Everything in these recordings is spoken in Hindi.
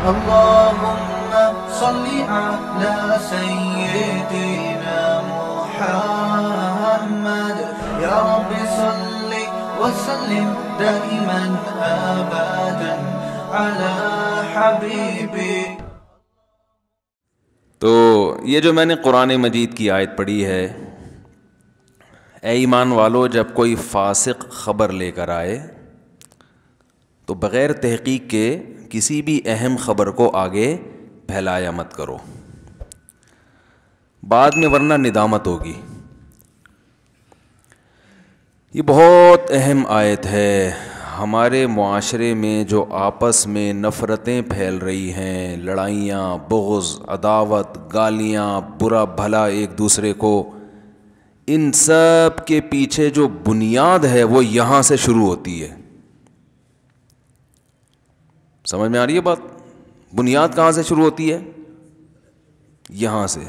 तो ये जो मैंने कुरान मजीद की आयत पढ़ी है ऐमान ईमान वालों जब कोई फासिक ख़बर लेकर आए तो बग़ैर तहकीक के किसी भी अहम खबर को आगे फैलाया मत करो बाद में वरना निदामत होगी ये बहुत अहम आयत है हमारे माशरे में जो आपस में नफ़रतें फैल रही हैं लड़ाइयाँ बोज़ अदावत गालियाँ बुरा भला एक दूसरे को इन सब के पीछे जो बुनियाद है वो यहाँ से शुरू होती है समझ में आ रही है बात बुनियाद कहाँ से शुरू होती है यहाँ से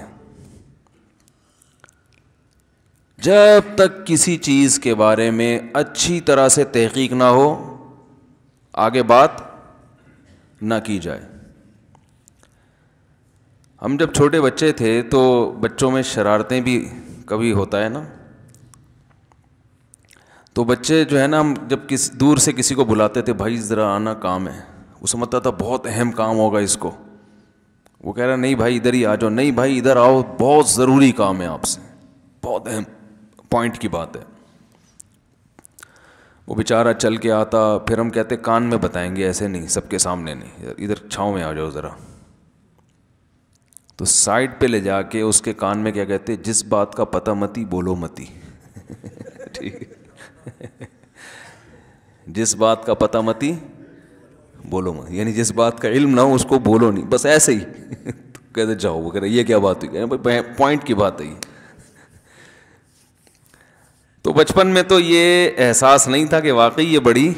जब तक किसी चीज़ के बारे में अच्छी तरह से तहकीक ना हो आगे बात ना की जाए हम जब छोटे बच्चे थे तो बच्चों में शरारतें भी कभी होता है ना तो बच्चे जो है ना हम जब किस दूर से किसी को बुलाते थे भाई ज़रा आना काम है वो समझता तो था बहुत अहम काम होगा इसको वो कह रहा नहीं भाई इधर ही आ जाओ नहीं भाई इधर आओ बहुत ज़रूरी काम है आपसे बहुत अहम पॉइंट की बात है वो बेचारा चल के आता फिर हम कहते कान में बताएंगे ऐसे नहीं सबके सामने नहीं इधर छाँव में आ जाओ ज़रा तो साइड पे ले जाके उसके कान में क्या कहते जिस बात का पता मती बोलो मती ठीक जिस बात का पता मती बोलो मत यानी जिस बात का इल्म ना हो उसको बोलो नहीं बस ऐसे ही तो कहते जाओ वो कह रहे ये क्या बात हुई पॉइंट की बात है तो बचपन में तो ये एहसास नहीं था कि वाकई ये बड़ी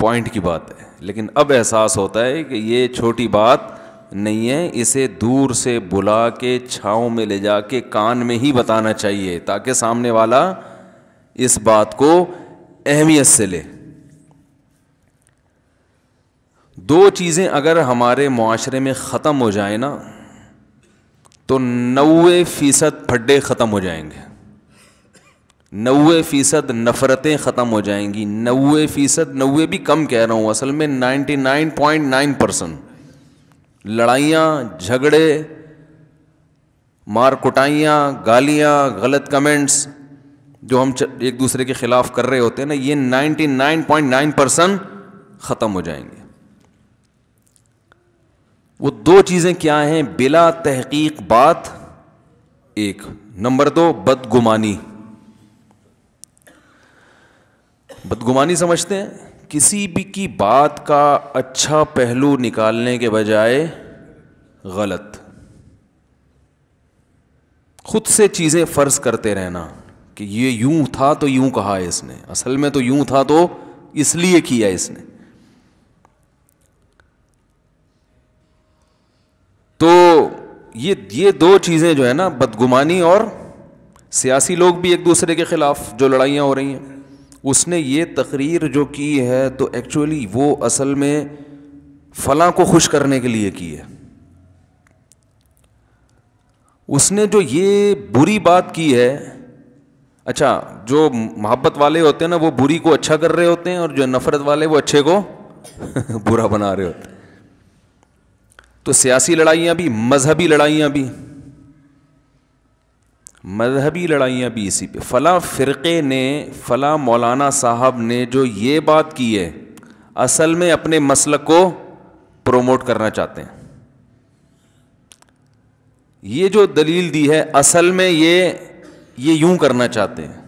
पॉइंट की बात है लेकिन अब एहसास होता है कि ये छोटी बात नहीं है इसे दूर से बुला के छाँव में ले जा के कान में ही बताना चाहिए ताकि सामने वाला इस बात को अहमियत से ले दो चीज़ें अगर हमारे माशरे में ख़त्म हो जाए ना तो नवे फ़ीसद फड्डे ख़त्म हो जाएंगे नवे फ़ीसद नफ़रतें ख़त्म हो जाएंगी नवे फ़ीसद नवे भी कम कह रहा हूँ असल में ninety nine point nine percent लड़ाइयाँ झगड़े मार कुटाइयाँ गालियाँ गलत कमेंट्स जो हम एक दूसरे के ख़िलाफ़ कर रहे होते हैं ना ये ninety nine point nine percent ख़त्म हो जाएंगे वो दो चीज़ें क्या हैं बिला तहकीक बात एक नंबर दो बदगुमानी बदगुमानी समझते हैं किसी भी की बात का अच्छा पहलू निकालने के बजाय गलत खुद से चीज़ें फ़र्ज करते रहना कि ये यूं था तो यूं कहा इसने असल में तो यूं था तो इसलिए किया इसने तो ये ये दो चीज़ें जो है ना बदगुमानी और सियासी लोग भी एक दूसरे के ख़िलाफ़ जो लड़ाइयाँ हो रही हैं उसने ये तकरीर जो की है तो एक्चुअली वो असल में फला को खुश करने के लिए की है उसने जो ये बुरी बात की है अच्छा जो मोहब्बत वाले होते हैं ना वो बुरी को अच्छा कर रहे होते हैं और जो नफ़रत वाले वो अच्छे को बुरा बना रहे होते हैं तो सियासी लड़ाइयाँ भी मजहबी लड़ाइयाँ भी मजहबी लड़ाइयाँ भी इसी पे फ़ला फ़िरक़े ने फ़ला मौलाना साहब ने जो ये बात की है असल में अपने मसल को प्रोमोट करना चाहते हैं ये जो दलील दी है असल में ये ये यूं करना चाहते हैं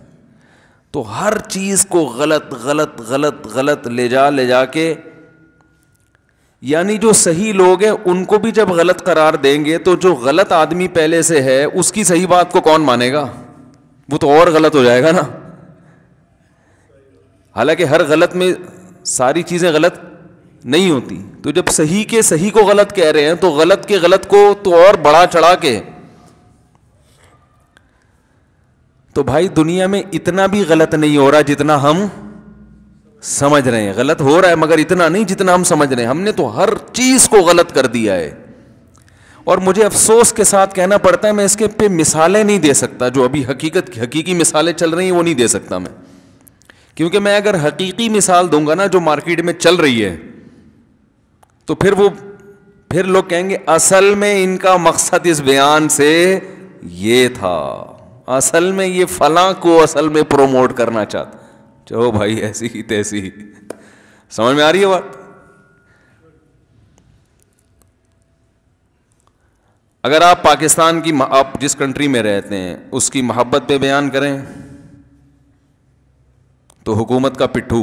तो हर चीज़ को गलत गलत गलत गलत ले जा ले जा के यानी जो सही लोग हैं उनको भी जब गलत करार देंगे तो जो गलत आदमी पहले से है उसकी सही बात को कौन मानेगा वो तो और गलत हो जाएगा ना हालांकि हर गलत में सारी चीज़ें गलत नहीं होती तो जब सही के सही को गलत कह रहे हैं तो गलत के गलत को तो और बढ़ा चढ़ा के तो भाई दुनिया में इतना भी गलत नहीं हो रहा जितना हम समझ रहे हैं गलत हो रहा है मगर इतना नहीं जितना हम समझ रहे हैं हमने तो हर चीज को गलत कर दिया है और मुझे अफसोस के साथ कहना पड़ता है मैं इसके पे मिसालें नहीं दे सकता जो अभी हकीकत हकीकी मिसालें चल रही हैं वो नहीं दे सकता मैं क्योंकि मैं अगर हकीकी मिसाल दूंगा ना जो मार्केट में चल रही है तो फिर वो फिर लोग कहेंगे असल में इनका मकसद इस बयान से ये था असल में ये फला को असल में प्रोमोट करना चाहता चलो भाई ऐसी ही तैसी समझ में आ रही है बात अगर आप पाकिस्तान की आप जिस कंट्री में रहते हैं उसकी मोहब्बत पे बयान करें तो हुकूमत का पिट्ठू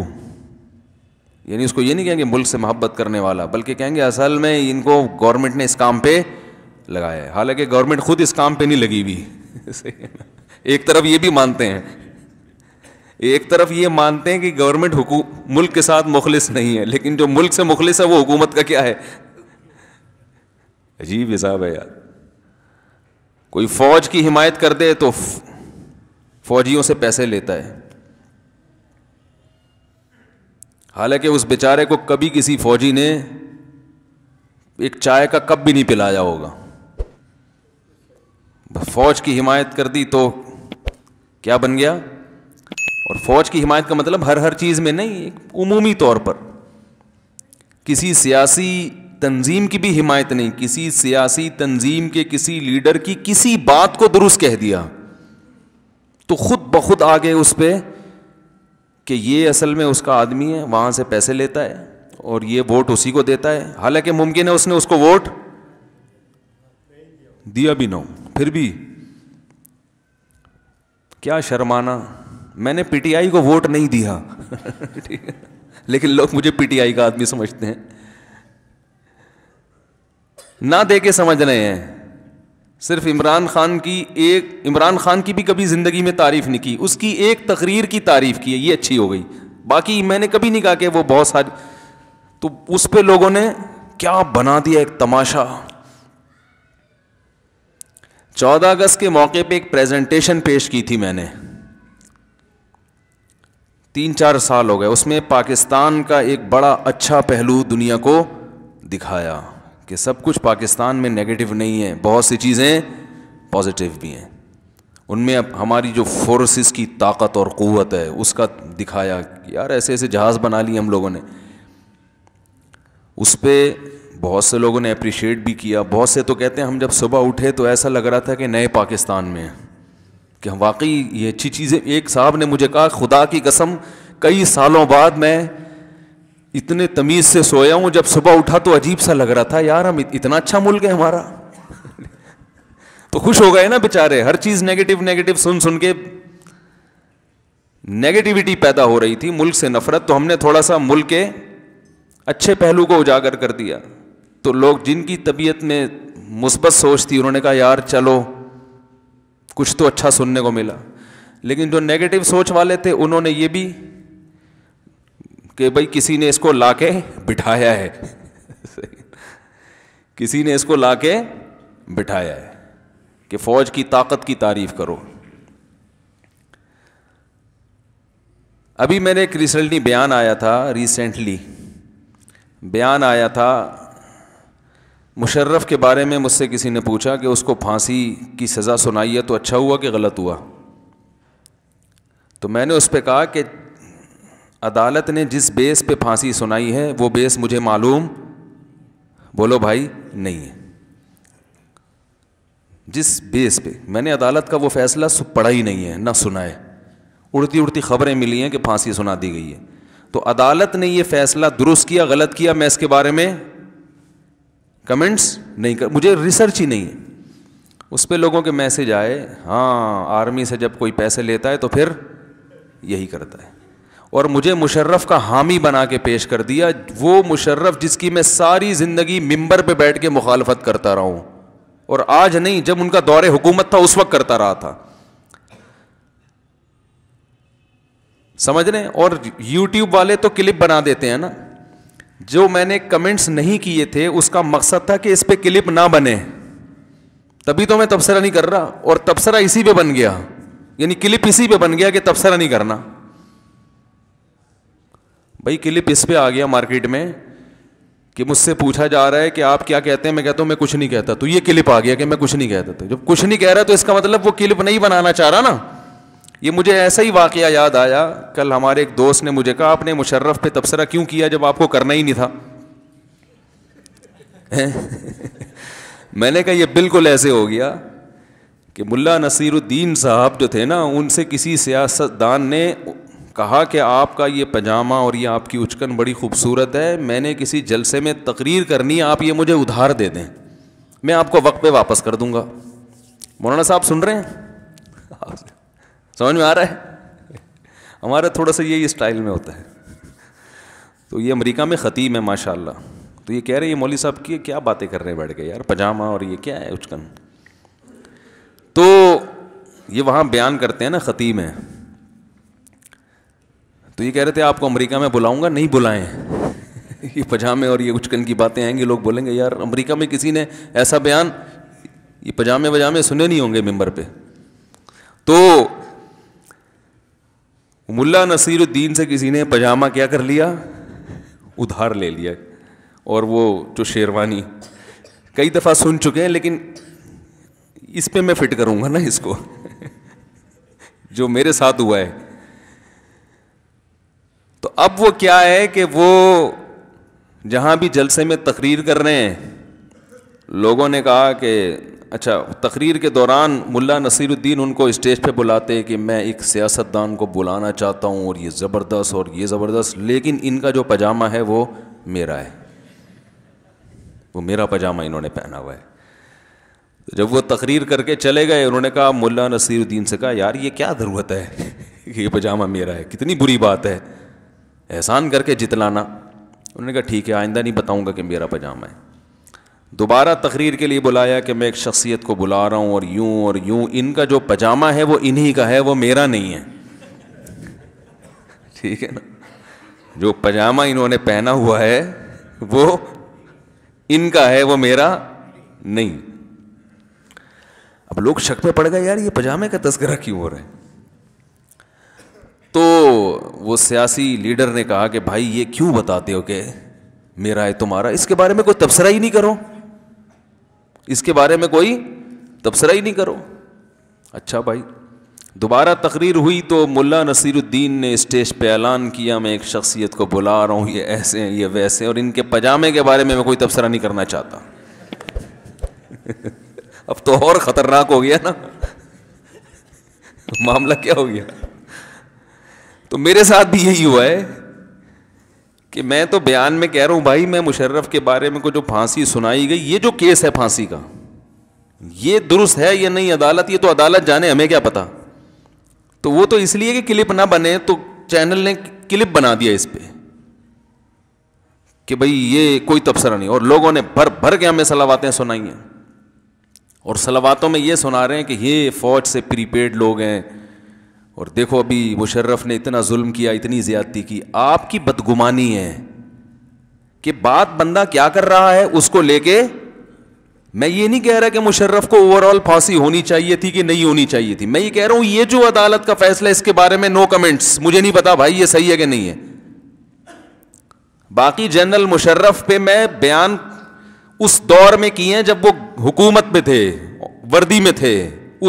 यानी उसको ये नहीं कहेंगे मुल्क से मोहब्बत करने वाला बल्कि कहेंगे असल में इनको गवर्नमेंट ने इस काम पे लगाया है हालांकि गवर्नमेंट खुद इस काम पे नहीं लगी हुई एक तरफ ये भी मानते हैं एक तरफ ये मानते हैं कि गवर्नमेंट मुल्क के साथ मुखलिस नहीं है लेकिन जो मुल्क से मुखलिस है वो हुकूमत का क्या है अजीब हिसाब है यार कोई फौज की हिमायत कर दे तो फौजियों से पैसे लेता है हालांकि उस बेचारे को कभी किसी फौजी ने एक चाय का कप भी नहीं पिलाया होगा फौज की हिमायत कर दी तो क्या बन गया और फौज की हिमायत का मतलब हर हर चीज़ में नहीं एक उमूमी तौर पर किसी सियासी तंजीम की भी हिमायत नहीं किसी सियासी तंजीम के किसी लीडर की किसी बात को दुरुस्त कह दिया तो खुद ब खुद आ गए उस पर कि ये असल में उसका आदमी है वहाँ से पैसे लेता है और ये वोट उसी को देता है हालांकि मुमकिन है उसने उसको वोट दिया भी ना फिर भी क्या शर्माना मैंने पीटीआई को वोट नहीं दिया लेकिन लोग मुझे पीटीआई का आदमी समझते हैं ना दे के समझ रहे हैं सिर्फ इमरान खान की एक इमरान खान की भी कभी ज़िंदगी में तारीफ़ नहीं की उसकी एक तकरीर की तारीफ़ की है ये अच्छी हो गई बाकी मैंने कभी नहीं कहा कि वो बहुत सारी तो उस पर लोगों ने क्या बना दिया एक तमाशा चौदह अगस्त के मौके पे एक प्रेजेंटेशन पेश की थी मैंने तीन चार साल हो गए उसमें पाकिस्तान का एक बड़ा अच्छा पहलू दुनिया को दिखाया कि सब कुछ पाकिस्तान में नेगेटिव नहीं है बहुत सी चीज़ें पॉजिटिव भी हैं उनमें अब हमारी जो फोर्सेस की ताकत और क़वत है उसका दिखाया यार ऐसे ऐसे जहाज़ बना लिए हम लोगों ने उस पर बहुत से लोगों ने अप्रिशिएट भी किया बहुत से तो कहते हैं हम जब सुबह उठे तो ऐसा लग रहा था कि नए पाकिस्तान में हैं कि हम वाकई ये अच्छी चीज़ें एक साहब ने मुझे कहा खुदा की कसम कई सालों बाद मैं इतने तमीज़ से सोया हूँ जब सुबह उठा तो अजीब सा लग रहा था यार हम इतना अच्छा मुल्क है हमारा तो खुश हो गए ना बेचारे हर चीज़ नेगेटिव नेगेटिव सुन सुन के नेगेटिविटी पैदा हो रही थी मुल्क से नफरत तो हमने थोड़ा सा मुल्क के अच्छे पहलू को उजागर कर दिया तो लोग जिनकी तबीयत में मुस्बत सोच थी उन्होंने कहा यार चलो कुछ तो अच्छा सुनने को मिला लेकिन जो नेगेटिव सोच वाले थे उन्होंने ये भी कि भाई किसी ने इसको ला के बिठाया है किसी ने इसको ला के बिठाया है कि फौज की ताकत की तारीफ करो अभी मैंने एक रिसेंटली बयान आया था रिसेंटली बयान आया था मुशर्रफ के बारे में मुझसे किसी ने पूछा कि उसको फांसी की सज़ा सुनाई है तो अच्छा हुआ कि गलत हुआ तो मैंने उस पर कहा कि अदालत ने जिस बेस पे फांसी सुनाई है वो बेस मुझे मालूम बोलो भाई नहीं है जिस बेस पे मैंने अदालत का वो फैसला पढ़ा ही नहीं है ना सुना है उड़ती उड़ती खबरें मिली हैं कि फांसी सुना दी गई है तो अदालत ने ये फैसला दुरुस्त किया गलत किया मैं इसके बारे में कमेंट्स नहीं कर मुझे रिसर्च ही नहीं है उस पर लोगों के मैसेज आए हाँ आर्मी से जब कोई पैसे लेता है तो फिर यही करता है और मुझे मुशर्रफ का हामी बना के पेश कर दिया वो मुशर्रफ जिसकी मैं सारी ज़िंदगी मिंबर पे बैठ के मुखालफत करता रहा हूँ और आज नहीं जब उनका दौरे हुकूमत था उस वक्त करता रहा था समझ रहे और यूट्यूब वाले तो क्लिप बना देते हैं ना जो मैंने कमेंट्स नहीं किए थे उसका मकसद था कि इस पर क्लिप ना बने तभी तो मैं तबसरा नहीं कर रहा और तबसरा इसी पे बन गया यानी क्लिप इसी पे बन गया कि तबसरा नहीं करना भाई क्लिप इस पे आ गया मार्केट में कि मुझसे पूछा जा रहा है कि आप क्या कहते हैं मैं कहता हूं मैं कुछ नहीं कहता तो ये क्लिप आ गया कि मैं कुछ नहीं कहता था जब कुछ नहीं कह रहा तो इसका मतलब वो क्लिप नहीं बनाना चाह रहा ना ये मुझे ऐसा ही वाक़ याद आया कल हमारे एक दोस्त ने मुझे कहा आपने मुशर्रफ पे तबसरा क्यों किया जब आपको करना ही नहीं था मैंने कहा ये बिल्कुल ऐसे हो गया कि मुल्ला नसीरुद्दीन साहब जो थे ना उनसे किसी सियासतदान ने कहा कि आपका ये पजामा और ये आपकी उचकन बड़ी खूबसूरत है मैंने किसी जलसे में तकरीर करनी आप ये मुझे उधार दे दें मैं आपको वक्त पे वापस कर दूंगा मौलाना साहब सुन रहे हैं समझ में आ रहा है हमारा थोड़ा सा यही स्टाइल में होता है तो ये अमेरिका में ख़तीम है माशाल्लाह तो ये कह रहे हैं ये मौली साहब की क्या बातें कर रहे हैं बैठ के यार पजामा और ये क्या है उचकन तो ये वहाँ बयान करते हैं ना ख़तीम है तो ये कह रहे थे आपको अमेरिका में बुलाऊंगा नहीं बुलाएं ये पजामे और ये उचकन की बातें आएंगी लोग बोलेंगे यार अमेरिका में किसी ने ऐसा बयान ये पजामे वजामे सुने नहीं होंगे मेंबर पे तो मुल्ला नसीरुद्दीन से किसी ने पजामा क्या कर लिया उधार ले लिया और वो जो शेरवानी कई दफ़ा सुन चुके हैं लेकिन इस पे मैं फिट करूंगा ना इसको जो मेरे साथ हुआ है तो अब वो क्या है कि वो जहां भी जलसे में तकरीर कर रहे हैं लोगों ने कहा कि अच्छा तकरीर के दौरान मुल्ला नसीरुद्दीन उनको स्टेज पे बुलाते हैं कि मैं एक सियासतदान को बुलाना चाहता हूँ और ये ज़बरदस्त और ये ज़बरदस्त लेकिन इनका जो पजामा है वो मेरा है वो मेरा पजामा इन्होंने पहना हुआ है जब वो तकरीर करके चले गए उन्होंने कहा मुल्ला नसीरुद्दीन से कहा यार ये क्या ज़रूरत है कि ये पजामा मेरा है कितनी बुरी बात है एहसान करके जितलाना उन्होंने कहा ठीक है आइंदा नहीं बताऊँगा कि मेरा पजामा है दोबारा तकरीर के लिए बुलाया कि मैं एक शख्सियत को बुला रहा हूँ और यूँ और यूँ इनका जो पजामा है वो इन्हीं का है वो मेरा नहीं है ठीक है ना जो पजामा इन्होंने पहना हुआ है वो इनका है वो मेरा नहीं अब लोग शक में पड़ गए यार ये पजामे का तस्करा क्यों हो रहा है तो वो सियासी लीडर ने कहा कि भाई ये क्यों बताते हो कि मेरा है तुम्हारा इसके बारे में कोई तबसरा ही नहीं करो इसके बारे में कोई तबसरा ही नहीं करो अच्छा भाई दोबारा तकरीर हुई तो मुल्ला नसीरुद्दीन ने स्टेज पे ऐलान किया मैं एक शख्सियत को बुला रहा हूँ ये ऐसे हैं ये वैसे हैं और इनके पजामे के बारे में मैं कोई तबसरा नहीं करना चाहता अब तो और ख़तरनाक हो गया ना मामला क्या हो गया तो मेरे साथ भी यही हुआ है कि मैं तो बयान में कह रहा हूं भाई मैं मुशर्रफ के बारे में को जो फांसी सुनाई गई ये जो केस है फांसी का ये दुरुस्त है या नहीं अदालत ये तो अदालत जाने हमें क्या पता तो वो तो इसलिए कि क्लिप ना बने तो चैनल ने क्लिप बना दिया इस पर कि भाई ये कोई तबसरा नहीं और लोगों ने भर भर के हमें सलावातें सुनाई हैं और सलावातों में ये सुना रहे हैं कि ये फ़ौज से प्रीपेड लोग हैं और देखो अभी मुशर्रफ ने इतना जुल्म किया इतनी ज्यादती की आपकी बदगुमानी है कि बात बंदा क्या कर रहा है उसको लेके मैं ये नहीं कह रहा कि मुशर्रफ को ओवरऑल फांसी होनी चाहिए थी कि नहीं होनी चाहिए थी मैं ये कह रहा हूं ये जो अदालत का फैसला इसके बारे में नो कमेंट्स मुझे नहीं पता भाई ये सही है कि नहीं है बाकी जनरल मुशर्रफ पे मैं बयान उस दौर में किए हैं जब वो हुकूमत में थे वर्दी में थे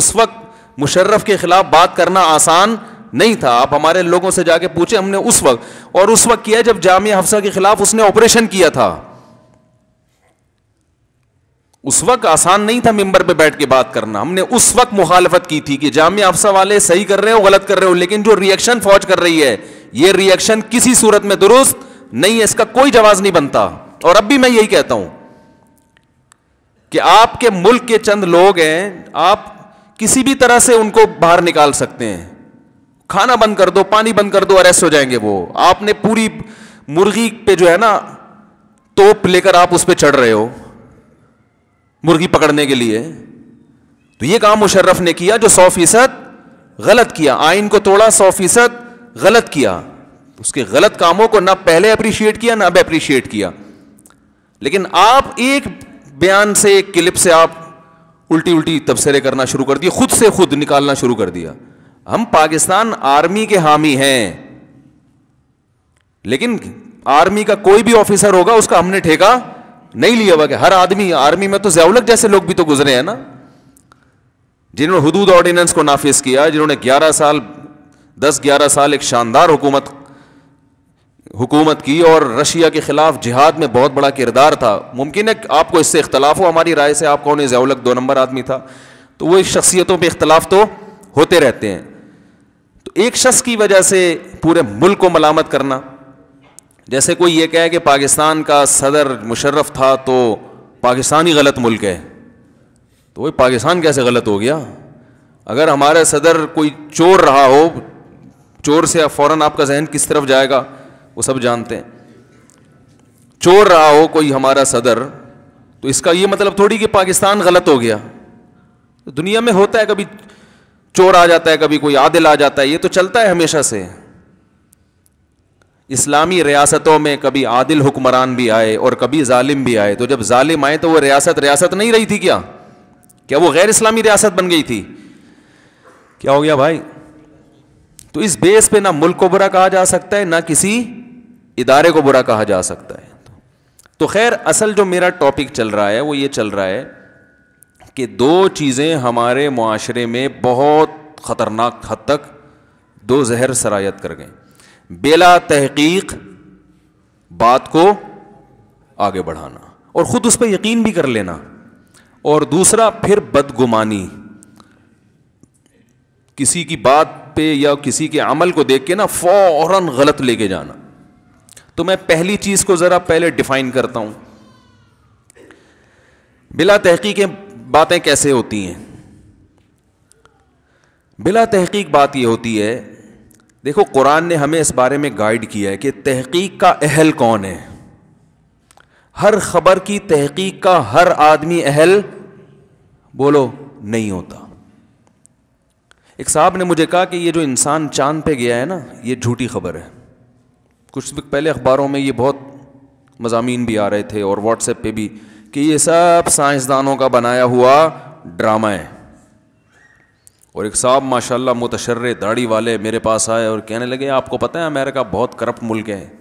उस वक्त मुशर्रफ के खिलाफ बात करना आसान नहीं था आप हमारे लोगों से जाके पूछे हमने उस वक्त और उस वक्त किया जब जामिया हफ्सा के खिलाफ उसने ऑपरेशन किया था उस वक्त आसान नहीं था मेंबर पे बैठ के बात करना हमने उस वक्त मुखालफत की थी कि जामिया अफसा वाले सही कर रहे हो गलत कर रहे हो लेकिन जो रिएक्शन फौज कर रही है ये रिएक्शन किसी सूरत में दुरुस्त नहीं है इसका कोई जवाब नहीं बनता और अब भी मैं यही कहता हूं कि आपके मुल्क के चंद लोग हैं आप किसी भी तरह से उनको बाहर निकाल सकते हैं खाना बंद कर दो पानी बंद कर दो अरेस्ट हो जाएंगे वो आपने पूरी मुर्गी पे जो है ना तोप लेकर आप उस पर चढ़ रहे हो मुर्गी पकड़ने के लिए तो ये काम मुशर्रफ ने किया जो सौ फीसद गलत किया आइन को तोड़ा सौ फीसद गलत किया उसके गलत कामों को ना पहले अप्रिशिएट किया ना अब अप्रिशिएट किया लेकिन आप एक बयान से एक क्लिप से आप उल्टी उल्टी तबसरे करना शुरू कर दिए खुद से खुद निकालना शुरू कर दिया हम पाकिस्तान आर्मी के हामी हैं लेकिन आर्मी का कोई भी ऑफिसर होगा उसका हमने ठेका नहीं लिया हुआ कि हर आदमी आर्मी में तो जयावलक जैसे लोग भी तो गुजरे हैं ना जिन्होंने हदूद ऑर्डिनेंस को नाफिज किया जिन्होंने 11 साल 10-11 साल एक शानदार हुकूमत हुकूमत की और रशिया के ख़िलाफ़ जिहाद में बहुत बड़ा किरदार था मुमकिन है आपको इससे इख्तलाफ हो हमारी राय से आप कौन ज़ियालक दो नंबर आदमी था तो वो शख्सियतों पर इख्तलाफ तो होते रहते हैं तो एक शख्स की वजह से पूरे मुल्क को मलामत करना जैसे कोई ये कहे कि पाकिस्तान का सदर मुशर्रफ था तो पाकिस्तान ही गलत मुल्क है तो वही पाकिस्तान कैसे गलत हो गया अगर हमारे सदर कोई चोर रहा हो चोर से फ़ौर आपका जहन किस तरफ जाएगा वो सब जानते हैं चोर रहा हो कोई हमारा सदर तो इसका ये मतलब थोड़ी कि पाकिस्तान गलत हो गया तो दुनिया में होता है कभी चोर आ जाता है कभी कोई आदिल आ जाता है ये तो चलता है हमेशा से इस्लामी रियासतों में कभी आदिल हुक्मरान भी आए और कभी जालिम भी आए तो जब जालिम आए तो वह रियासत रियासत नहीं रही थी क्या क्या वो गैर इस्लामी रियासत बन गई थी क्या हो गया भाई तो इस बेस पे ना मुल्क को बुरा कहा जा सकता है ना किसी इदारे को बुरा कहा जा सकता है तो खैर असल जो मेरा टॉपिक चल रहा है वो ये चल रहा है कि दो चीज़ें हमारे माशरे में बहुत ख़तरनाक हद तक दो जहर सरायत कर गए बेला तहकीक बात को आगे बढ़ाना और ख़ुद उस पर यकीन भी कर लेना और दूसरा फिर बदगुमानी किसी की बात पे या किसी के अमल को देख के ना फ़ौर गलत लेके जाना तो मैं पहली चीज को जरा पहले डिफाइन करता हूं बिला तहकीक बातें कैसे होती हैं बिला तहकीक बात यह होती है देखो कुरान ने हमें इस बारे में गाइड किया है कि तहकीक का अहल कौन है हर खबर की तहकीक का हर आदमी अहल बोलो नहीं होता एक साहब ने मुझे कहा कि ये जो इंसान चांद पे गया है ना ये झूठी खबर है कुछ पहले अखबारों में ये बहुत मजामी भी आ रहे थे और व्हाट्सएप पे भी कि ये सब साइंसदानों का बनाया हुआ ड्रामा है और एक साहब माशाल्लाह मुतशर दाढ़ी वाले मेरे पास आए और कहने लगे आपको पता है अमेरिका बहुत करप्ट मुल्क है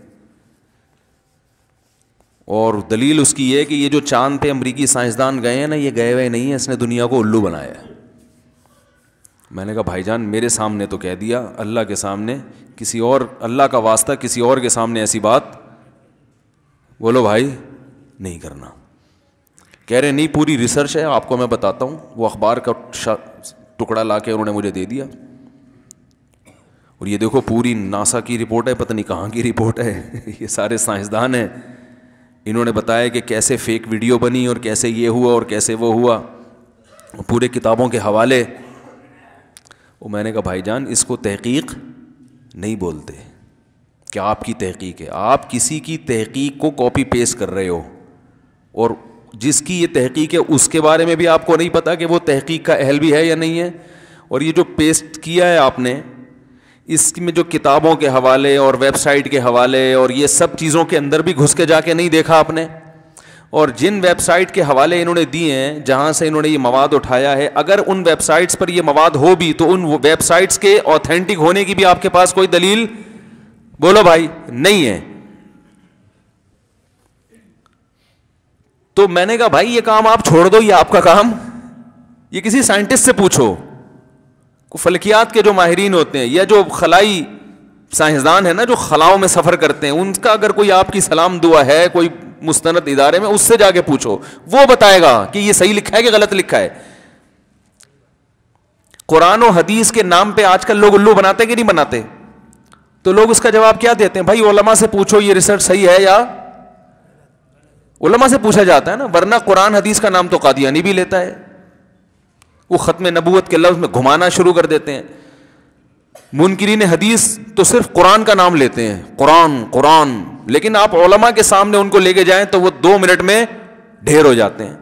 और दलील उसकी ये कि ये जो चांद पे अमरीकी साइंसदान गए हैं ना ये गए हुए नहीं है इसने दुनिया को उल्लू बनाया है मैंने कहा भाईजान मेरे सामने तो कह दिया अल्लाह के सामने किसी और अल्लाह का वास्ता किसी और के सामने ऐसी बात बोलो भाई नहीं करना कह रहे नहीं पूरी रिसर्च है आपको मैं बताता हूँ वो अखबार का टुकड़ा ला के उन्होंने मुझे दे दिया और ये देखो पूरी नासा की रिपोर्ट है पता नहीं कहाँ की रिपोर्ट है ये सारे साइंसदान हैं इन्होंने बताया कि कैसे फेक वीडियो बनी और कैसे ये हुआ और कैसे वो हुआ पूरे किताबों के हवाले वो मैंने कहा भाई जान इसको तहकीक नहीं बोलते कि आपकी तहकीक है आप किसी की तहकीक को कॉपी पेस्ट कर रहे हो और जिसकी ये तहकीक है उसके बारे में भी आपको नहीं पता कि वो तहकीक का अहल भी है या नहीं है और ये जो पेस्ट किया है आपने इसमें जो किताबों के हवाले और वेबसाइट के हवाले और ये सब चीज़ों के अंदर भी घुस के जाके नहीं देखा आपने और जिन वेबसाइट के हवाले इन्होंने दिए हैं जहाँ से इन्होंने ये मवाद उठाया है अगर उन वेबसाइट्स पर यह मवाद हो भी तो उन वेबसाइट्स के ऑथेंटिक होने की भी आपके पास कोई दलील बोलो भाई नहीं है तो मैंने कहा भाई ये काम आप छोड़ दो ये आपका काम ये किसी साइंटिस्ट से पूछो फलकियात के जो माहरीन होते हैं या जो खलाई साइंसदान है ना जो खलाओं में सफ़र करते हैं उनका अगर कोई आपकी सलाम दुआ है कोई मुस्तंद इदारे में उससे जाके पूछो वो बताएगा कि ये सही लिखा है कि गलत लिखा है कुरान और हदीस के नाम पे आजकल लोग उल्लू बनाते कि नहीं बनाते तो लोग उसका जवाब क्या देते हैं भाई ओलमा से पूछो ये रिसर्च सही है या उलमा से पूछा जाता है ना वरना कुरान हदीस का नाम तो कादियानी भी लेता है वो ख़त्म नबूत के लफ्ज़ में घुमाना शुरू कर देते हैं मुनकरीन हदीस तो सिर्फ कुरान का नाम लेते हैं कुरान कुरान लेकिन आप ओलमा के सामने उनको लेके जाए तो वो दो मिनट में ढेर हो जाते हैं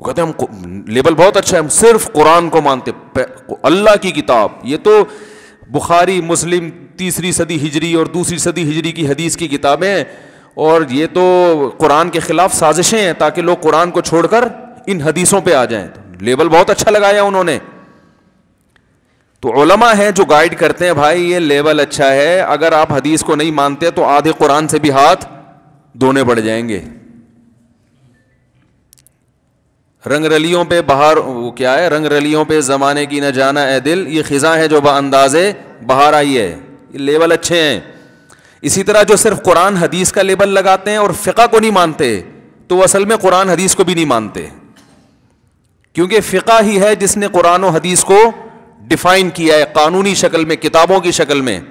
वो कहते हैं हम लेबल बहुत अच्छा है हम सिर्फ कुरान को मानते अल्लाह की किताब ये तो बुखारी मुस्लिम तीसरी सदी हिजरी और दूसरी सदी हिजरी की हदीस की किताबें हैं और ये तो कुरान के ख़िलाफ़ साजिशें हैं ताकि लोग कुरान को छोड़कर इन हदीसों पे आ जाएं तो लेबल बहुत अच्छा लगाया उन्होंने तो ओलमा हैं जो गाइड करते हैं भाई ये लेवल अच्छा है अगर आप हदीस को नहीं मानते तो आधे कुरान से भी हाथ धोने पड़ जाएंगे रंग रलियों पर बाहर वो क्या है रंग रलियों पर ज़माने की न जाना है दिल ये खिजा है जो अंदाजे बाहर आई है ये लेवल अच्छे हैं इसी तरह जो सिर्फ कुरान हदीस का लेबल लगाते हैं और फ़िका को नहीं मानते तो असल में कुरान हदीस को भी नहीं मानते क्योंकि फ़िका ही है जिसने कुरान और हदीस को डिफाइन किया है कानूनी शक्ल में किताबों की शक्ल में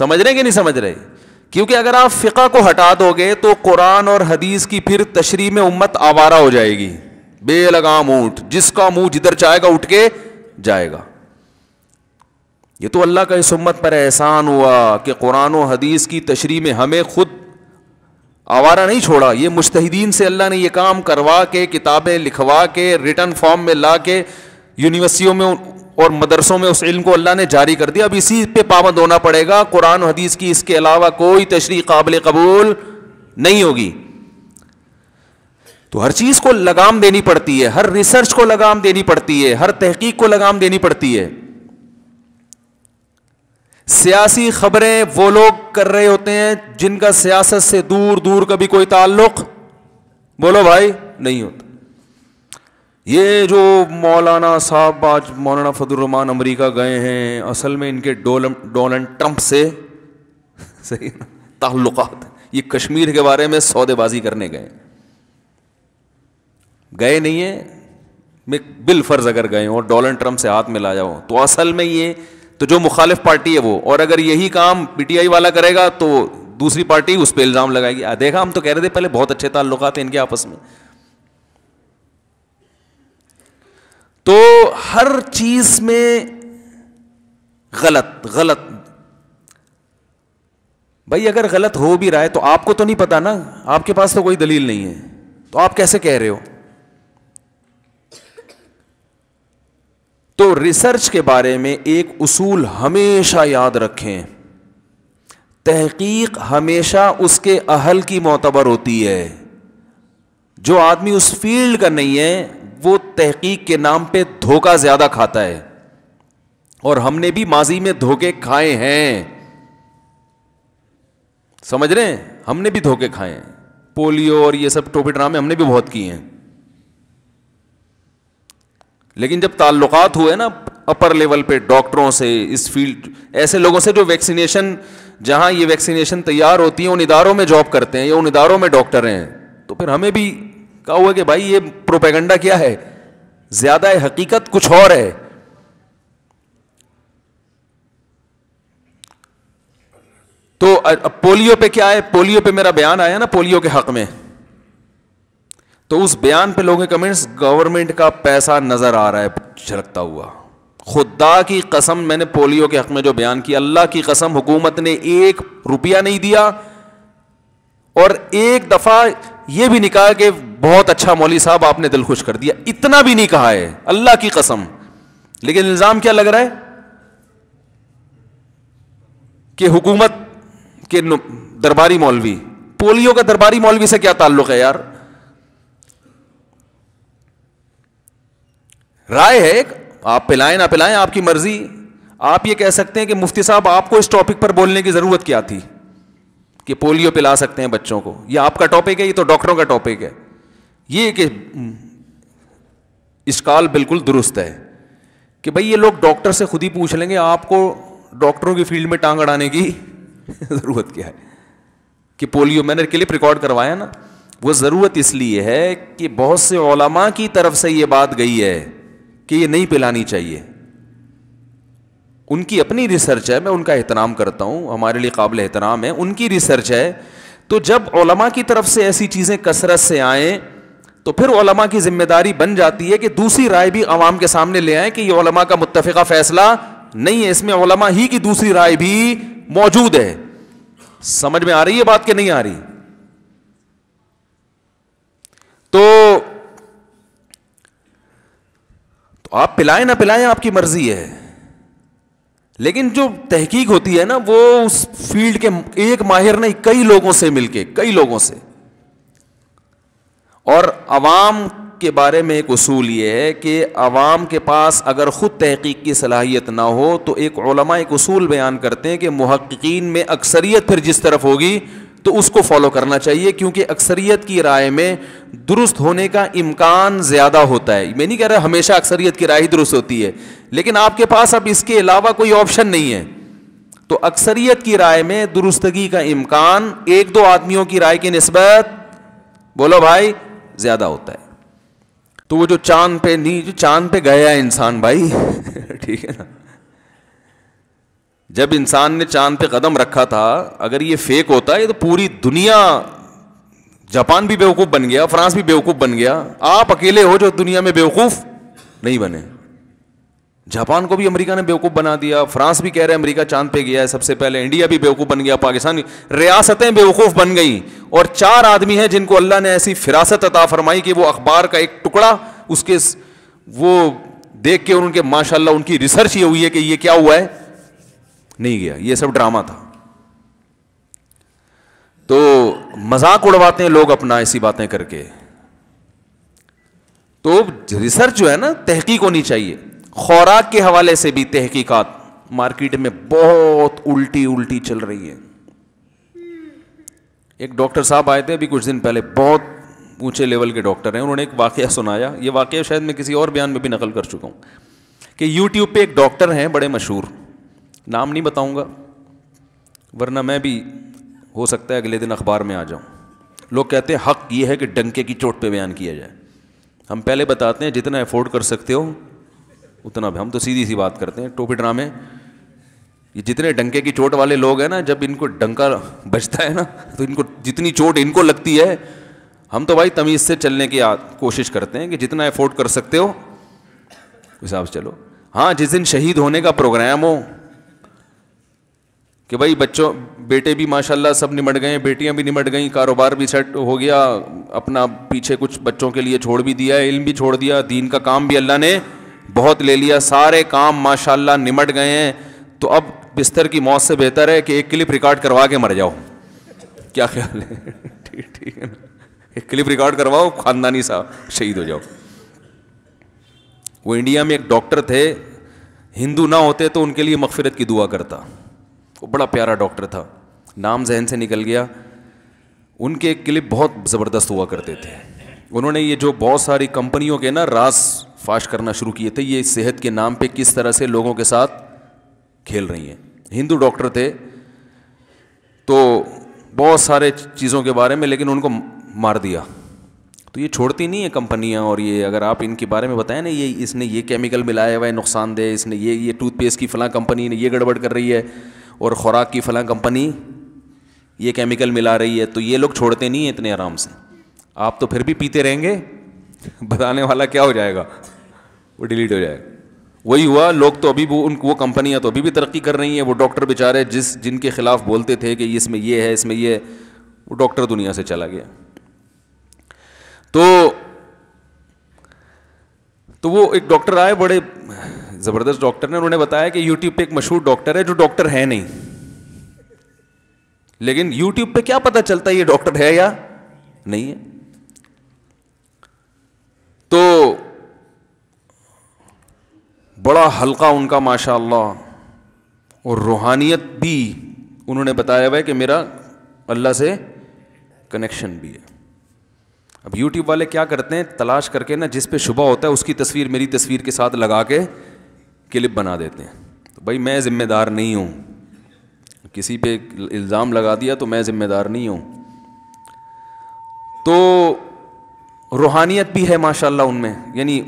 समझ रहे कि नहीं समझ रहे क्योंकि अगर आप फ़िका को हटा दोगे तो कुरान और हदीस की फिर तशरी में उम्मत आवारा हो जाएगी बेलगाम ऊंट जिसका मुंह जिधर चाहेगा उठ के जाएगा ये तो अल्लाह का इस उम्मत पर एहसान हुआ कि कुरान और हदीस की तशरी में हमें खुद आवारा नहीं छोड़ा ये मुस्तहिदीन से अल्लाह ने ये काम करवा के किताबें लिखवा के रिटर्न फॉर्म में ला के यूनिवर्सिटियों में और मदरसों में उस इल्म को अल्लाह ने जारी कर दिया अब इसी पे पाबंद होना पड़ेगा कुरान हदीस की इसके अलावा कोई तशरी काबिल कबूल नहीं होगी तो हर चीज़ को लगाम देनी पड़ती है हर रिसर्च को लगाम देनी पड़ती है हर तहकीक को लगाम देनी पड़ती है सियासी खबरें वो लोग कर रहे होते हैं जिनका सियासत से दूर दूर कभी कोई ताल्लुक बोलो भाई नहीं होता ये जो मौलाना साहब आज मौलाना फजलरहमान अमरीका गए हैं असल में इनके डोनल्ड ट्रंप से सही ताल्लुक ये कश्मीर के बारे में सौदेबाजी करने गए गए नहीं है मैं बिल फर्ज अगर गए और डोनल्ड ट्रंप से हाथ मिला जाओ तो असल में ये तो जो मुखालिफ पार्टी है वो और अगर यही काम पीटीआई वाला करेगा तो दूसरी पार्टी उस पर इल्ज़ाम लगाएगी आ, देखा हम तो कह रहे थे पहले बहुत अच्छे ताल्लुक थे इनके आपस में तो हर चीज में गलत गलत भाई अगर गलत हो भी रहा है तो आपको तो नहीं पता ना आपके पास तो कोई दलील नहीं है तो आप कैसे कह रहे हो तो रिसर्च के बारे में एक उसूल हमेशा याद रखें तहकीक हमेशा उसके अहल की मोतबर होती है जो आदमी उस फील्ड का नहीं है वो तहकीक के नाम पे धोखा ज़्यादा खाता है और हमने भी माजी में धोखे खाए हैं समझ रहे हैं हमने भी धोखे खाए हैं पोलियो और ये सब टोपी ड्रामे हमने भी बहुत किए हैं लेकिन जब ताल्लुक हुए ना अपर लेवल पे डॉक्टरों से इस फील्ड ऐसे लोगों से जो वैक्सीनेशन जहाँ ये वैक्सीनेशन तैयार होती है उन इदारों में जॉब करते हैं या उन इदारों में डॉक्टर हैं तो फिर हमें भी कहा हुआ कि भाई ये प्रोपेगेंडा क्या है ज़्यादा हकीकत कुछ और है तो पोलियो पे क्या है पोलियो पे मेरा बयान आया ना पोलियो के हक में तो उस बयान पे लोगों के कमेंट्स गवर्नमेंट का पैसा नज़र आ रहा है झलकता हुआ खुदा की कसम मैंने पोलियो के हक में जो बयान किया अल्लाह की कसम हुकूमत ने एक रुपया नहीं दिया और एक दफ़ा यह भी नहीं कहा कि बहुत अच्छा मौली साहब आपने दिल खुश कर दिया इतना भी नहीं कहा है अल्लाह की कसम लेकिन इल्ज़ाम क्या लग रहा है कि हुकूमत के दरबारी मौलवी पोलियो का दरबारी मौलवी से क्या ताल्लुक है यार राय है एक आप पिलाएं ना पिलाएं आपकी मर्जी आप ये कह सकते हैं कि मुफ्ती साहब आपको इस टॉपिक पर बोलने की ज़रूरत क्या थी कि पोलियो पिला सकते हैं बच्चों को ये आपका टॉपिक है ये तो डॉक्टरों का टॉपिक है ये कि इसकाल बिल्कुल दुरुस्त है कि भाई ये लोग डॉक्टर से खुद ही पूछ लेंगे आपको डॉक्टरों की फील्ड में टांग अड़ाने की ज़रूरत क्या है कि पोलियो मैंने के लिए रिकॉर्ड करवाया ना वो ज़रूरत इसलिए है कि बहुत से ओलमा की तरफ से ये बात गई है कि ये नहीं पिलानी चाहिए उनकी अपनी रिसर्च है मैं उनका एहतराम करता हूँ हमारे लिए काबिल एहतराम है उनकी रिसर्च है तो जब ओलमा की तरफ से ऐसी चीज़ें कसरत से आएँ तो फिर ओलमा की जिम्मेदारी बन जाती है कि दूसरी राय भी आवाम के सामने ले आए कि ये ओलमा का मुतफ़ा फैसला नहीं है इसमें ओलमा ही की दूसरी राय भी मौजूद है समझ में आ रही है बात कि नहीं आ रही तो आप पिलाएं ना पिलाएं आपकी मर्जी है लेकिन जो तहकीक होती है ना वो उस फील्ड के एक माहिर नहीं कई लोगों से मिलके कई लोगों से और आवाम के बारे में एक असूल यह है कि आवाम के पास अगर ख़ुद तहकीक की सलाहियत ना हो तो एक एक असूल बयान करते हैं कि महक्कीन में अक्सरियत फिर जिस तरफ होगी तो उसको फॉलो करना चाहिए क्योंकि अक्सरियत की राय में दुरुस्त होने का इम्कान ज़्यादा होता है मैं नहीं कह रहा हमेशा अक्सरियत की राय ही दुरुस्त होती है लेकिन आपके पास अब इसके अलावा कोई ऑप्शन नहीं है तो अक्सरियत की राय में दुरुस्तगी का इम्कान एक दो आदमियों की राय की नस्बत बोलो भाई ज़्यादा होता है तो वो जो चांद पे नहीं जो चांद पे गया इंसान भाई ठीक है ना जब इंसान ने चांद पे कदम रखा था अगर ये फेक होता है तो पूरी दुनिया जापान भी बेवकूफ़ बन गया फ्रांस भी बेवकूफ़ बन गया आप अकेले हो जो दुनिया में बेवकूफ़ नहीं बने जापान को भी अमेरिका ने बेवकूफ़ बना दिया फ्रांस भी कह रहे हैं अमेरिका चांद पे गया है सबसे पहले इंडिया भी बेवकूफ़ बन गया पाकिस्तान रियासतें बेवकूफ़ बन गई और चार आदमी हैं जिनको अल्लाह ने ऐसी फिरासत अता फरमाई कि वो अखबार का एक टुकड़ा उसके वो देख के उनके माशाला उनकी रिसर्च ये हुई है कि ये क्या हुआ है नहीं गया ये सब ड्रामा था तो मजाक उड़वाते हैं लोग अपना ऐसी बातें करके तो रिसर्च जो है ना तहकीक होनी चाहिए खुराक के हवाले से भी तहकीकात मार्केट में बहुत उल्टी उल्टी चल रही है एक डॉक्टर साहब आए थे अभी कुछ दिन पहले बहुत ऊंचे लेवल के डॉक्टर हैं उन्होंने एक वाक्य सुनाया ये वाक्य शायद मैं किसी और बयान में भी नकल कर चुका हूं कि यूट्यूब पे एक डॉक्टर हैं बड़े मशहूर नाम नहीं बताऊंगा वरना मैं भी हो सकता है अगले दिन अखबार में आ जाऊं लोग कहते हैं हक ये है कि डंके की चोट पे बयान किया जाए हम पहले बताते हैं जितना अफोर्ड कर सकते हो उतना भी हम तो सीधी सी बात करते हैं टोपी ड्रामे ये जितने डंके की चोट वाले लोग हैं ना जब इनको डंका बजता है ना तो इनको जितनी चोट इनको लगती है हम तो भाई तमीज़ से चलने की कोशिश करते हैं कि जितना अफोर्ड कर सकते हो हिसाब से चलो हाँ जिस दिन शहीद होने का प्रोग्राम हो कि भाई बच्चों बेटे भी माशाल्लाह सब निमट गए बेटियां भी निमट गई कारोबार भी सेट हो गया अपना पीछे कुछ बच्चों के लिए छोड़ भी दिया इल्म भी छोड़ दिया दीन का काम भी अल्लाह ने बहुत ले लिया सारे काम माशाल्लाह निमट गए हैं तो अब बिस्तर की मौत से बेहतर है कि एक क्लिप रिकॉर्ड करवा के मर जाओ क्या ख्याल है ठीक ठीक है एक क्लिप रिकॉर्ड करवाओ खानदानी साहब शहीद हो जाओ वो इंडिया में एक डॉक्टर थे हिंदू ना होते तो उनके लिए मगफिरत की दुआ करता वो बड़ा प्यारा डॉक्टर था नाम जहन से निकल गया उनके एक क्लिप बहुत ज़बरदस्त हुआ करते थे उन्होंने ये जो बहुत सारी कंपनियों के ना रास फाश करना शुरू किए थे ये सेहत के नाम पे किस तरह से लोगों के साथ खेल रही हैं हिंदू डॉक्टर थे तो बहुत सारे चीज़ों के बारे में लेकिन उनको मार दिया तो ये छोड़ती नहीं है कंपनियाँ और ये अगर आप इनके बारे में बताएं ना ये इसने ये केमिकल मिलाया हुआ है नुकसानदेह इसने ये ये टूथपेस्ट की फ़लाँ कंपनी ने ये गड़बड़ कर रही है और ख़ुराक की फ़लाँ कंपनी ये केमिकल मिला रही है तो ये लोग छोड़ते नहीं हैं इतने आराम से आप तो फिर भी पीते रहेंगे बताने वाला क्या हो जाएगा वो डिलीट हो जाएगा वही हुआ लोग तो अभी वो उन वो कंपनियाँ तो अभी भी तरक्की कर रही हैं वो डॉक्टर बेचारे जिस जिनके ख़िलाफ़ बोलते थे कि इसमें ये है इसमें ये है वो डॉक्टर दुनिया से चला गया तो तो वो एक डॉक्टर आए बड़े ज़बरदस्त डॉक्टर ने उन्होंने बताया कि यूट्यूब पे एक मशहूर डॉक्टर है जो डॉक्टर है नहीं लेकिन यूट्यूब पे क्या पता चलता है ये डॉक्टर है या नहीं है तो बड़ा हल्का उनका माशाल्लाह और रूहानियत भी उन्होंने बताया हुआ है कि मेरा अल्लाह से कनेक्शन भी है अब यूट्यूब वाले क्या करते हैं तलाश करके ना जिस पे शुभ होता है उसकी तस्वीर मेरी तस्वीर के साथ लगा के क्लिप बना देते हैं तो भाई मैं ज़िम्मेदार नहीं हूँ किसी पे इल्ज़ाम लगा दिया तो मैं ज़िम्मेदार नहीं हूँ तो रूहानियत भी है माशाल्लाह उनमें यानी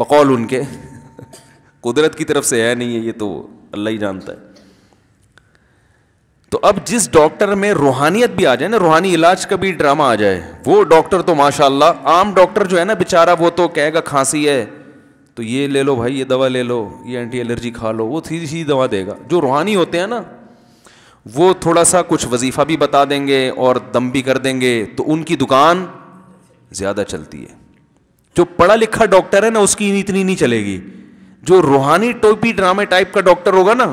बकौल उनके कुदरत की तरफ से है नहीं है ये तो अल्लाह ही जानता है तो अब जिस डॉक्टर में रूहानियत भी आ जाए ना रूहानी इलाज का भी ड्रामा आ जाए वो डॉक्टर तो माशाल्लाह आम डॉक्टर जो है ना बेचारा वो तो कहेगा खांसी है तो ये ले लो भाई ये दवा ले लो ये एंटी एलर्जी खा लो वो सीधी सीधी दवा देगा जो रूहानी होते हैं ना वो थोड़ा सा कुछ वजीफ़ा भी बता देंगे और दम भी कर देंगे तो उनकी दुकान ज़्यादा चलती है जो पढ़ा लिखा डॉक्टर है ना उसकी इतनी नहीं चलेगी जो रूहानी टोपी ड्रामे टाइप का डॉक्टर होगा ना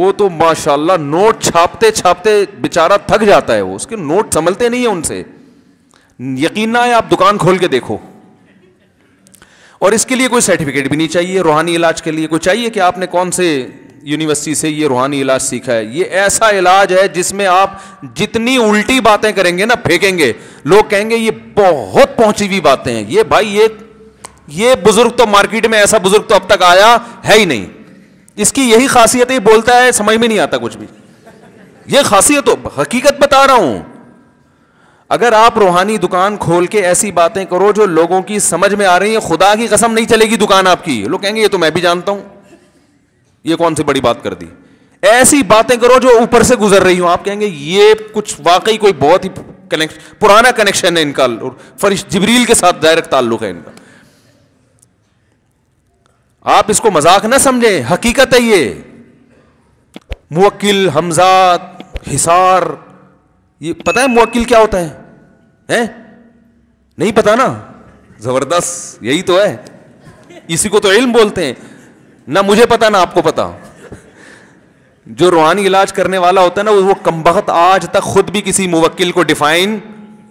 वो तो माशाल्लाह नोट छापते छापते बेचारा थक जाता है वो उसके नोट संभलते नहीं है उनसे यकीन ना है आप दुकान खोल के देखो और इसके लिए कोई सर्टिफिकेट भी नहीं चाहिए रूहानी इलाज के लिए कोई चाहिए कि आपने कौन से यूनिवर्सिटी से ये रूहानी इलाज सीखा है ये ऐसा इलाज है जिसमें आप जितनी उल्टी बातें करेंगे ना फेंकेंगे लोग कहेंगे ये बहुत पहुंची हुई बातें हैं ये भाई ये ये बुजुर्ग तो मार्केट में ऐसा बुजुर्ग तो अब तक आया है ही नहीं इसकी यही खासियत है बोलता है समझ में नहीं आता कुछ भी ये खासियत तो हकीकत बता रहा हूं अगर आप रूहानी दुकान खोल के ऐसी बातें करो जो लोगों की समझ में आ रही है खुदा की कसम नहीं चलेगी दुकान आपकी लोग कहेंगे ये तो मैं भी जानता हूं ये कौन सी बड़ी बात कर दी ऐसी बातें करो जो ऊपर से गुजर रही हो आप कहेंगे ये कुछ वाकई कोई बहुत ही कनेक्ट पुराना कनेक्शन है इनका फरिश जबरील के साथ डायरेक्ट ताल्लुक है इनका आप इसको मजाक ना समझें हकीकत है ये मुवक्किल हमजात हिसार ये पता है मुवक्किल क्या होता है है नहीं पता ना जबरदस्त यही तो है इसी को तो इल्म बोलते हैं ना मुझे पता ना आपको पता जो रूहानी इलाज करने वाला होता है ना वो कमबख्त आज तक खुद भी किसी मुवक्किल को डिफाइन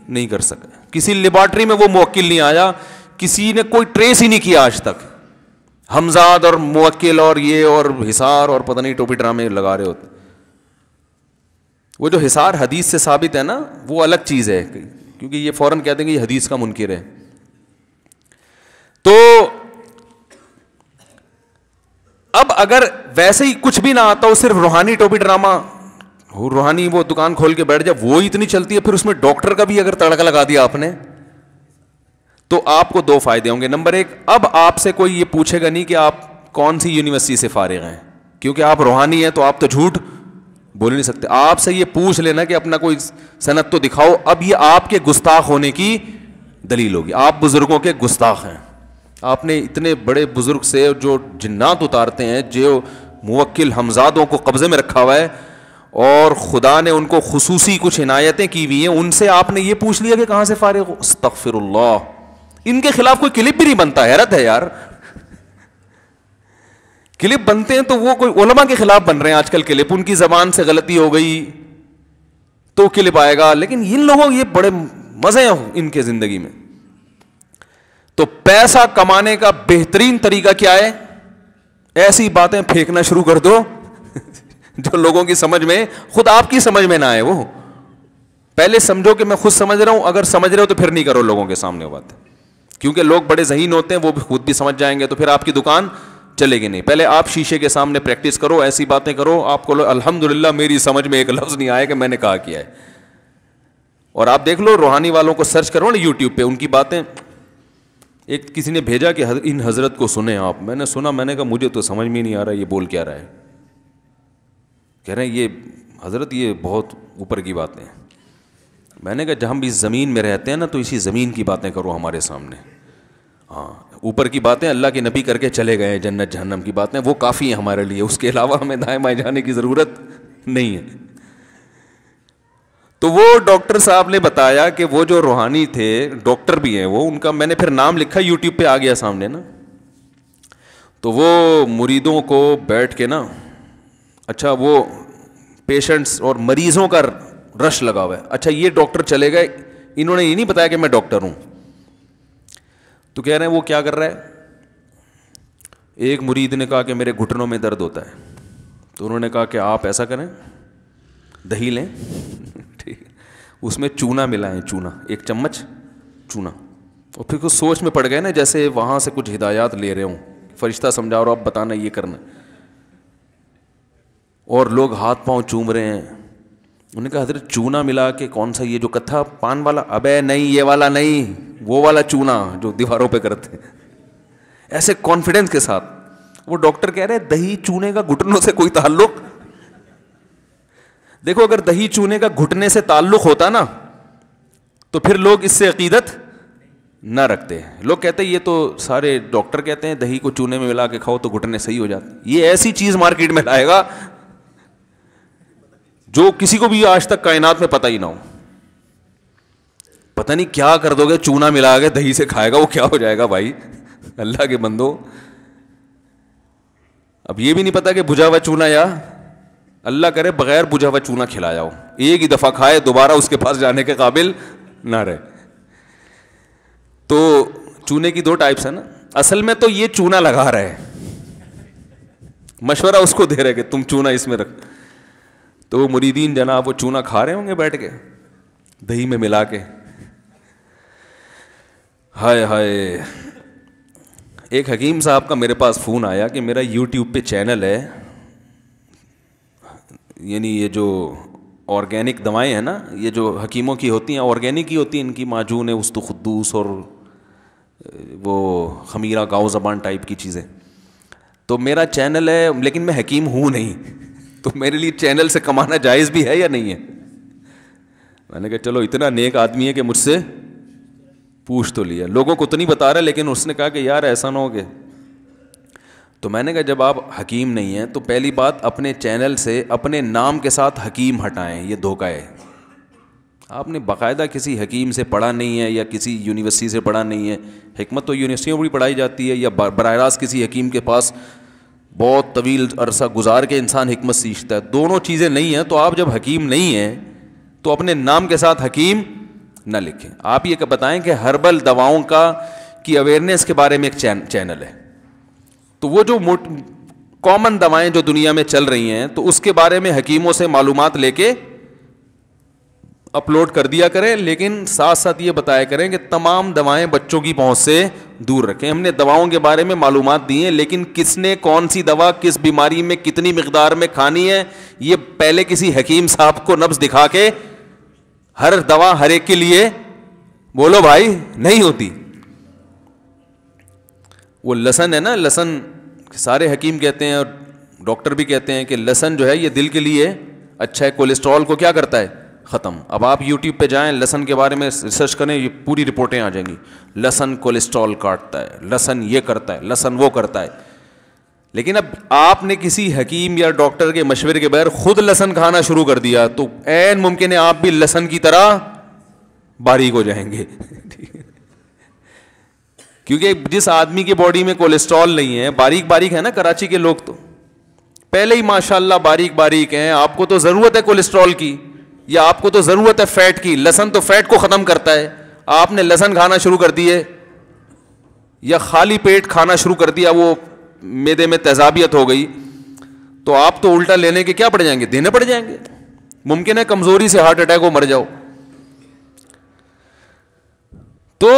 नहीं कर सका किसी लेबॉर्टरी में वो मुवक्किल नहीं आया किसी ने कोई ट्रेस ही नहीं किया आज तक हमजाद और मुवक्किल और ये और हिसार और पता नहीं टोपी ड्रामे लगा रहे होते वो जो हिसार हदीस से साबित है ना वो अलग चीज़ है क्योंकि ये फ़ौरन कहते हैं कि ये हदीस का मुनकर है तो अब अगर वैसे ही कुछ भी ना आता हो सिर्फ रूहानी टोपी ड्रामा हो रूहानी वो दुकान खोल के बैठ जाए वो इतनी चलती है फिर उसमें डॉक्टर का भी अगर तड़का लगा दिया आपने तो आपको दो फायदे होंगे नंबर एक अब आपसे कोई ये पूछेगा नहीं कि आप कौन सी यूनिवर्सिटी से फारिग हैं क्योंकि आप रूहानी हैं तो आप तो झूठ बोल नहीं सकते आपसे ये पूछ लेना कि अपना कोई सनत तो दिखाओ अब ये आपके गुस्ताख होने की दलील होगी आप बुजुर्गों के गुस्ताख हैं आपने इतने बड़े बुजुर्ग से जो जिन्नात उतारते हैं जो मुवक्ल हमजादों को कब्ज़े में रखा हुआ है और खुदा ने उनको खसूसी कुछ इनायतें की हुई हैं उनसे आपने ये पूछ लिया कि कहाँ से फ़ारिग तकफ़िर इनके खिलाफ कोई क्लिप भी नहीं बनता हैरत है यार क्लिप बनते हैं तो वो कोई ओलमा के खिलाफ बन रहे हैं आजकल क्लिप उनकी जबान से गलती हो गई तो क्लिप आएगा लेकिन इन लोगों ये बड़े मजे हों इनके जिंदगी में तो पैसा कमाने का बेहतरीन तरीका क्या है ऐसी बातें फेंकना शुरू कर दो जो लोगों की समझ में खुद आपकी समझ में ना आए वो पहले समझो कि मैं खुद समझ रहा हूं अगर समझ रहे हो तो फिर नहीं करो लोगों के सामने बात क्योंकि लोग बड़े जहीन होते हैं वो भी खुद भी समझ जाएंगे तो फिर आपकी दुकान चलेगी नहीं पहले आप शीशे के सामने प्रैक्टिस करो ऐसी बातें करो आपको अल्हम्दुलिल्लाह मेरी समझ में एक लफ्ज़ नहीं आया कि मैंने कहा किया है और आप देख लो रूहानी वालों को सर्च करो ना यूट्यूब पे उनकी बातें एक किसी ने भेजा कि इन हज़रत को सुने आप मैंने सुना मैंने कहा मुझे तो समझ में नहीं आ रहा ये बोल क्या रहा है कह रहे हैं ये हज़रत ये बहुत ऊपर की बातें हैं मैंने कहा जब हम इस ज़मीन में रहते हैं ना तो इसी ज़मीन की बातें करो हमारे सामने हाँ ऊपर की बातें अल्लाह के नबी करके चले गए जन्नत जहन्नम की बातें वो काफ़ी हैं हमारे लिए उसके अलावा हमें दाएँ बाएँ जाने की ज़रूरत नहीं है तो वो डॉक्टर साहब ने बताया कि वो जो रूहानी थे डॉक्टर भी हैं वो उनका मैंने फिर नाम लिखा यूट्यूब पे आ गया सामने ना तो वो मुरीदों को बैठ के ना अच्छा वो पेशेंट्स और मरीजों का रश लगा हुआ है अच्छा ये डॉक्टर चले गए इन्होंने ये नहीं बताया कि मैं डॉक्टर हूँ तो कह रहे हैं वो क्या कर रहा है एक मुरीद ने कहा कि मेरे घुटनों में दर्द होता है तो उन्होंने कहा कि आप ऐसा करें दही लें ठीक उसमें चूना मिलाएं चूना एक चम्मच चूना और फिर कुछ सोच में पड़ गए ना जैसे वहाँ से कुछ हिदायत ले रहे हो फरिश्ता समझा और आप बताना ये करना और लोग हाथ पांव चूम रहे हैं उन्होंने कहा हजरत चूना मिला के कौन सा ये जो कथा पान वाला अबे नहीं ये वाला नहीं वो वाला चूना जो दीवारों पे करते ऐसे कॉन्फिडेंस के साथ वो डॉक्टर कह रहे हैं दही चूने का घुटनों से कोई ताल्लुक देखो अगर दही चूने का घुटने से ताल्लुक होता ना तो फिर लोग इससे अकीदत ना रखते हैं लोग कहते हैं ये तो सारे डॉक्टर कहते हैं दही को चूने में मिला के खाओ तो घुटने सही हो जाते ये ऐसी चीज़ मार्केट में लाएगा जो किसी को भी आज तक कायनात में पता ही ना हो पता नहीं क्या कर दोगे चूना मिला के दही से खाएगा वो क्या हो जाएगा भाई अल्लाह के बंदो अब ये भी नहीं पता कि बुझा हुआ चूना या अल्लाह करे बगैर बुझा हुआ चूना खिला जाओ एक ही दफ़ा खाए दोबारा उसके पास जाने के काबिल ना रहे तो चूने की दो टाइप्स है ना असल में तो ये चूना लगा रहे मशवरा उसको दे रहे कि तुम चूना इसमें रख तो वो मुरीदीन जनाब वो चूना खा रहे होंगे बैठ के दही में मिला के हाय हाय एक हकीम साहब का मेरे पास फ़ोन आया कि मेरा यूट्यूब पे चैनल है यानी ये जो ऑर्गेनिक दवाएं हैं ना ये जो हकीमों की होती हैं ऑर्गेनिक ही होती हैं इनकी माजून है उसतु खुदूस और वो खमीरा गाँव ज़बान टाइप की चीज़ें तो मेरा चैनल है लेकिन मैं हकीम हूँ नहीं तो मेरे लिए चैनल से कमाना जायज़ भी है या नहीं है मैंने कहा चलो इतना नेक आदमी है कि मुझसे पूछ तो लिया लोगों को तो नहीं बता रहा लेकिन उसने कहा कि यार ऐसा ना हो गया तो मैंने कहा जब आप हकीम नहीं हैं तो पहली बात अपने चैनल से अपने नाम के साथ हकीम हटाएं ये धोखा है आपने बाकायदा किसी हकीम से पढ़ा नहीं है या किसी यूनिवर्सिटी से पढ़ा नहीं है हमत तो यूनिवर्सिटियों में भी पढ़ाई जाती है या बर रास्त किसी हकीम के पास बहुत तवील अरसा गुजार के इंसान हमत सीखता है दोनों चीज़ें नहीं हैं तो आप जब हकीम नहीं हैं तो अपने नाम के साथ हकीम न लिखें आप ये बताएं कि हर्बल दवाओं का की अवेयरनेस के बारे में एक चैन, चैनल है तो वो जो कॉमन दवाएं जो दुनिया में चल रही हैं तो उसके बारे में हकीमों से मालूम लेके अपलोड कर दिया करें लेकिन साथ साथ ये बताया करें कि तमाम दवाएं बच्चों की पहुंच से दूर रखें हमने दवाओं के बारे में मालूम दी हैं लेकिन किसने कौन सी दवा किस बीमारी में कितनी मकदार में खानी है ये पहले किसी हकीम साहब को नब्स दिखा के हर दवा हर एक के लिए बोलो भाई नहीं होती वो लसन है ना लसन सारे हकीम कहते हैं और डॉक्टर भी कहते हैं कि लसन जो है ये दिल के लिए अच्छा है कोलेस्ट्रॉल को क्या करता है ख़त्म अब आप यूट्यूब पे जाएं लसन के बारे में रिसर्च करें ये पूरी रिपोर्टें आ जाएंगी लसन कोलेस्ट्रॉल काटता है लसन ये करता है लसन वो करता है लेकिन अब आपने किसी हकीम या डॉक्टर के मशवरे के बगैर खुद लसन खाना शुरू कर दिया तो एन मुमकिन है आप भी लसन की तरह बारीक हो जाएंगे क्योंकि जिस आदमी की बॉडी में कोलेस्ट्रॉल नहीं है बारीक बारीक है ना कराची के लोग तो पहले ही माशाल्लाह बारीक बारीक हैं आपको तो ज़रूरत है कोलेस्ट्रॉल की या आपको तो ज़रूरत है फैट की लसन तो फैट को ख़त्म करता है आपने लसन खाना शुरू कर दिए या खाली पेट खाना शुरू कर दिया वो मेदे में तेजाबियत हो गई तो आप तो उल्टा लेने के क्या पड़ जाएंगे देने पड़ जाएंगे मुमकिन है कमज़ोरी से हार्ट अटैक हो मर जाओ तो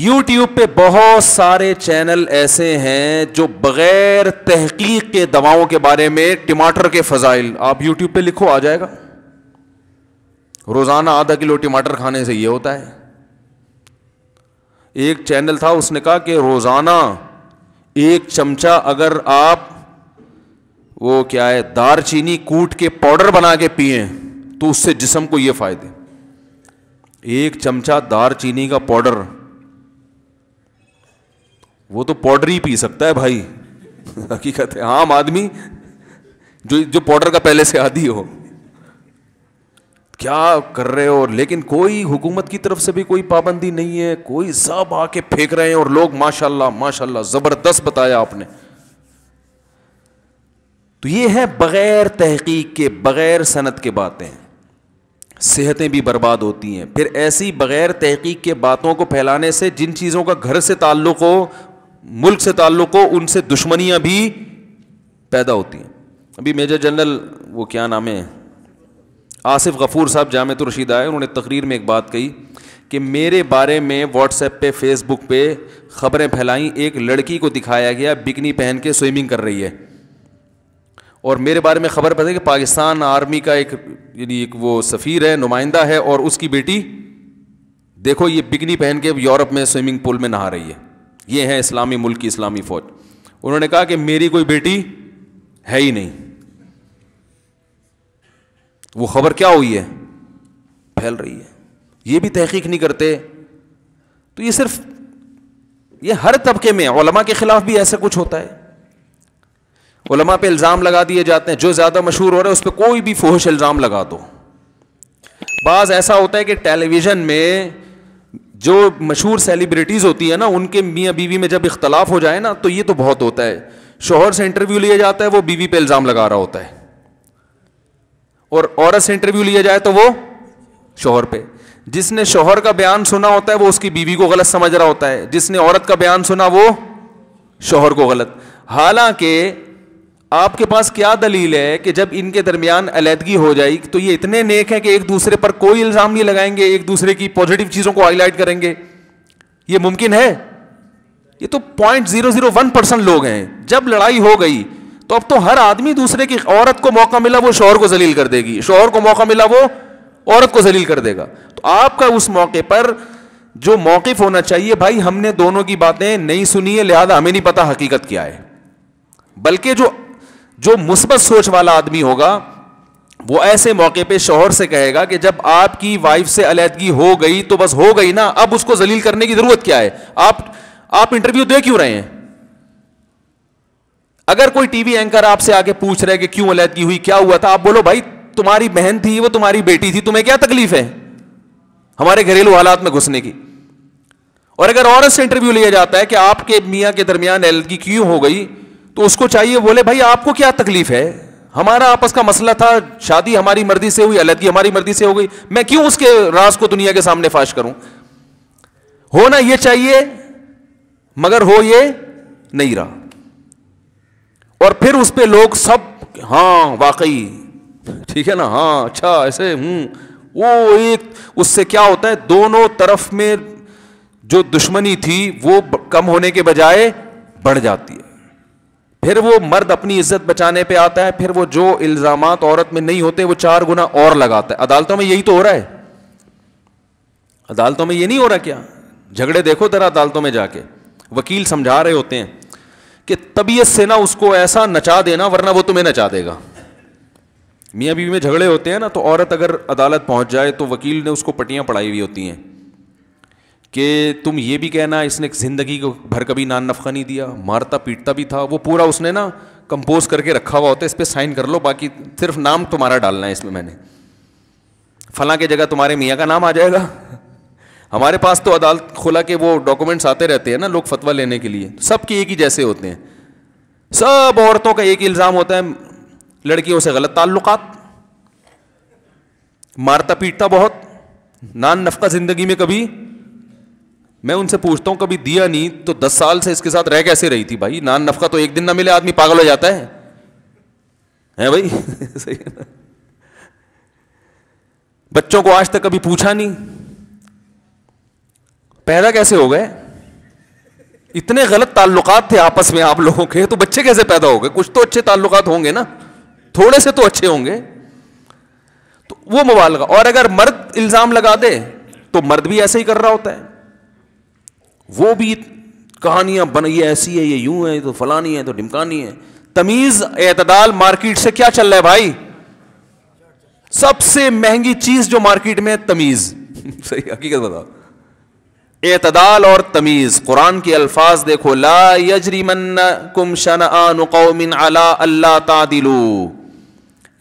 YouTube पे बहुत सारे चैनल ऐसे हैं जो बग़ैर तहकीक के दवाओं के बारे में टमाटर के फ़जाइल आप YouTube पे लिखो आ जाएगा रोज़ाना आधा किलो टमाटर खाने से ये होता है एक चैनल था उसने कहा कि रोज़ाना एक चमचा अगर आप वो क्या है दार चीनी कूट के पाउडर बना के पिए तो उससे जिसम को ये फ़ायदे एक चमचा दार चीनी का पाउडर वो तो पाउडर ही पी सकता है भाई हकीकत है आम आदमी जो जो पाउडर का पहले से आदि हो क्या कर रहे हो लेकिन कोई हुकूमत की तरफ से भी कोई पाबंदी नहीं है कोई सब आके फेंक रहे हैं और लोग माशाल्लाह माशाल्लाह ज़बरदस्त बताया आपने तो ये है बग़ैर तहकीक के बग़ैर सनत के बातें सेहतें भी बर्बाद होती हैं फिर ऐसी बग़ैर तहकीक के बातों को फैलाने से जिन चीज़ों का घर से ताल्लुक़ हो मुल्क से ताल्लुक़ हो उनसे दुश्मनियां भी पैदा होती हैं अभी मेजर जनरल वो क्या नाम है आसिफ गफ़ूर साहब जामत रशीद आए उन्होंने तकरीर में एक बात कही कि मेरे बारे में व्हाट्सएप पे फेसबुक पे ख़बरें फैलाईं एक लड़की को दिखाया गया बिकनी पहन के स्विमिंग कर रही है और मेरे बारे में ख़बर पता है कि पाकिस्तान आर्मी का एक यानी एक वो सफ़ीर है नुमाइंदा है और उसकी बेटी देखो ये बिकनी पहन के यूरोप में स्विमिंग पूल में नहा रही है ये है इस्लामी मुल्क की इस्लामी फ़ौज उन्होंने कहा कि मेरी कोई बेटी है ही नहीं वो खबर क्या हुई है फैल रही है ये भी तहकीक नहीं करते तो ये सिर्फ ये हर तबके में ओलमा के ख़िलाफ़ भी ऐसा कुछ होता है ओलमा पे इल्ज़ाम लगा दिए जाते हैं जो ज़्यादा मशहूर हो रहा है उस पर कोई भी फोहश इल्ज़ाम लगा दो बाज़ ऐसा होता है कि टेलीविज़न में जो मशहूर सेलिब्रिटीज़ होती है ना उनके मियाँ बीवी में जब इख्तलाफ हो जाए ना तो ये तो बहुत होता है शोहर से इंटरव्यू लिया जाता है वो बीवी पे इल्ज़ाम लगा रहा होता है और औरत से इंटरव्यू लिया जाए तो वो शोहर पे जिसने शोहर का बयान सुना होता है वो उसकी बीवी को गलत समझ रहा होता है जिसने औरत का बयान सुना वो शोहर को गलत हालांकि आपके पास क्या दलील है कि जब इनके दरमियान अलीहदगी हो जाएगी तो ये इतने नेक हैं कि एक दूसरे पर कोई इल्ज़ाम नहीं लगाएंगे एक दूसरे की पॉजिटिव चीज़ों को हाईलाइट करेंगे ये मुमकिन है ये तो point zero zero one percent लोग हैं जब लड़ाई हो गई तो अब तो हर आदमी दूसरे की औरत को मौका मिला वो शोहर को जलील कर देगी शोहर को मौका मिला वो औरत को जलील कर देगा तो आपका उस मौके पर जो मौकफ होना चाहिए भाई हमने दोनों की बातें नहीं सुनी है लिहाजा हमें नहीं पता हकीकत क्या है बल्कि जो जो मुस्बत सोच वाला आदमी होगा वो ऐसे मौके पे शोहर से कहेगा कि जब आपकी वाइफ से अलीहदगी हो गई तो बस हो गई ना अब उसको जलील करने की जरूरत क्या है आप आप इंटरव्यू दे क्यों रहे हैं अगर कोई टीवी एंकर आपसे आगे पूछ रहे कि क्यों अलहदगी हुई क्या हुआ था आप बोलो भाई तुम्हारी बहन थी वो तुम्हारी बेटी थी तुम्हें क्या तकलीफ है हमारे घरेलू हालात में घुसने की और अगर औरत से इंटरव्यू लिया जाता है कि आपके मियाँ के दरमियान अलहदगी क्यों हो गई तो उसको चाहिए बोले भाई आपको क्या तकलीफ है हमारा आपस का मसला था शादी हमारी मर्जी से हुई अलहदगी हमारी मर्जी से हो गई मैं क्यों उसके राज को दुनिया के सामने फाश करूं होना यह चाहिए मगर हो ये नहीं रहा और फिर उस पर लोग सब हाँ वाकई ठीक है ना हाँ अच्छा ऐसे हूँ हम्म, वो एक उससे क्या होता है दोनों तरफ में जो दुश्मनी थी वो कम होने के बजाय बढ़ जाती है फिर वो मर्द अपनी इज्जत बचाने पे आता है फिर वो जो इल्जाम औरत में नहीं होते वो चार गुना और लगाता है अदालतों में यही तो हो रहा है अदालतों में ये नहीं हो रहा क्या झगड़े देखो जरा अदालतों में जाके वकील समझा रहे होते हैं कि तबीयत से ना उसको ऐसा नचा देना वरना वो तुम्हें नचा देगा मियाँ बीवी में झगड़े होते हैं ना तो औरत अगर अदालत पहुंच जाए तो वकील ने उसको पट्टियाँ पढ़ाई हुई होती हैं कि तुम ये भी कहना इसने ज़िंदगी को भर कभी नान नफका नहीं दिया मारता पीटता भी था वो पूरा उसने ना कंपोज करके रखा हुआ होता है इस पर साइन कर लो बाकी सिर्फ नाम तुम्हारा डालना है इसमें मैंने फला की जगह तुम्हारे मियाँ का नाम आ जाएगा हमारे पास तो अदालत खुला के वो डॉक्यूमेंट्स आते रहते हैं ना लोग फतवा लेने के लिए सबके एक ही जैसे होते हैं सब औरतों का एक ही इल्ज़ाम होता है लड़कियों से गलत ताल्लुक मारता पीटता बहुत नान नफका ज़िंदगी में कभी मैं उनसे पूछता हूं कभी दिया नहीं तो दस साल से इसके साथ रह कैसे रही थी भाई नान नफका तो एक दिन ना मिले आदमी पागल हो जाता है है भाई सही है बच्चों को आज तक कभी पूछा नहीं पैदा कैसे हो गए इतने गलत ताल्लुकात थे आपस में आप लोगों के तो बच्चे कैसे पैदा हो गए कुछ तो अच्छे ताल्लुकात होंगे ना थोड़े से तो अच्छे होंगे तो वो मुबालगा और अगर मर्द इल्जाम लगा दे तो मर्द भी ऐसे ही कर रहा होता है वो भी कहानियां बन ये ऐसी है ये यूं है तो फलानी है तो ढिमकानी है तमीज एतदाल मार्केट से क्या चल रहा है भाई सबसे महंगी चीज जो मार्केट में तमीज सही हकीकत बताओ एतदाल और तमीज़ कुरान के अल्फाज देखो ला यजरीमन अला अल्लाह तादिलू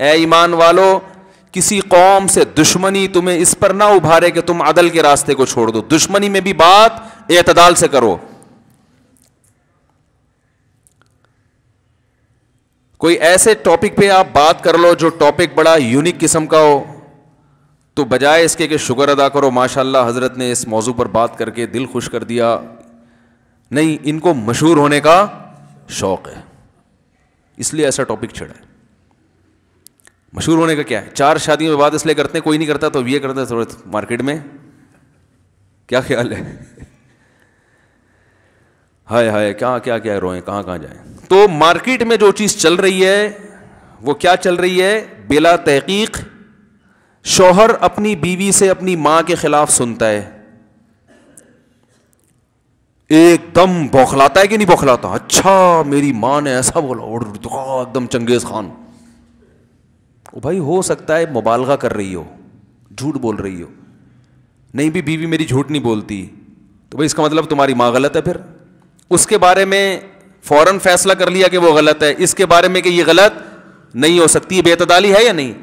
ए वालो किसी कौम से दुश्मनी तुम्हें इस पर ना उभारे कि तुम अदल के रास्ते को छोड़ दो दुश्मनी में भी बात एतदाल से करो कोई ऐसे टॉपिक पे आप बात कर लो जो टॉपिक बड़ा यूनिक किस्म का हो तो बजाय इसके कि शुक्र अदा करो माशाल्लाह हज़रत ने इस मौजू पर बात करके दिल खुश कर दिया नहीं इनको मशहूर होने का शौक़ है इसलिए ऐसा टॉपिक छेड़ा है मशहूर होने का क्या है चार शादियों में बात इसलिए करते हैं कोई नहीं करता तो ये करते थोड़े मार्केट में क्या ख्याल है हाय हाय क्या क्या क्या रोए कहां कहां जाए तो मार्केट में जो चीज़ चल रही है वो क्या चल रही है बेला तहकीक़ शोहर अपनी बीवी से अपनी मां के खिलाफ सुनता है एकदम बौखलाता है कि नहीं बौखलाता अच्छा मेरी मां ने ऐसा बोला और एकदम चंगेज खान ओ भाई हो सकता है मुबालगा कर रही हो झूठ बोल रही हो नहीं भी बीवी मेरी झूठ नहीं बोलती तो भाई इसका मतलब तुम्हारी माँ गलत है फिर उसके बारे में फौरन फैसला कर लिया कि वो गलत है इसके बारे में कि यह गलत नहीं हो सकती बेतदाली है या नहीं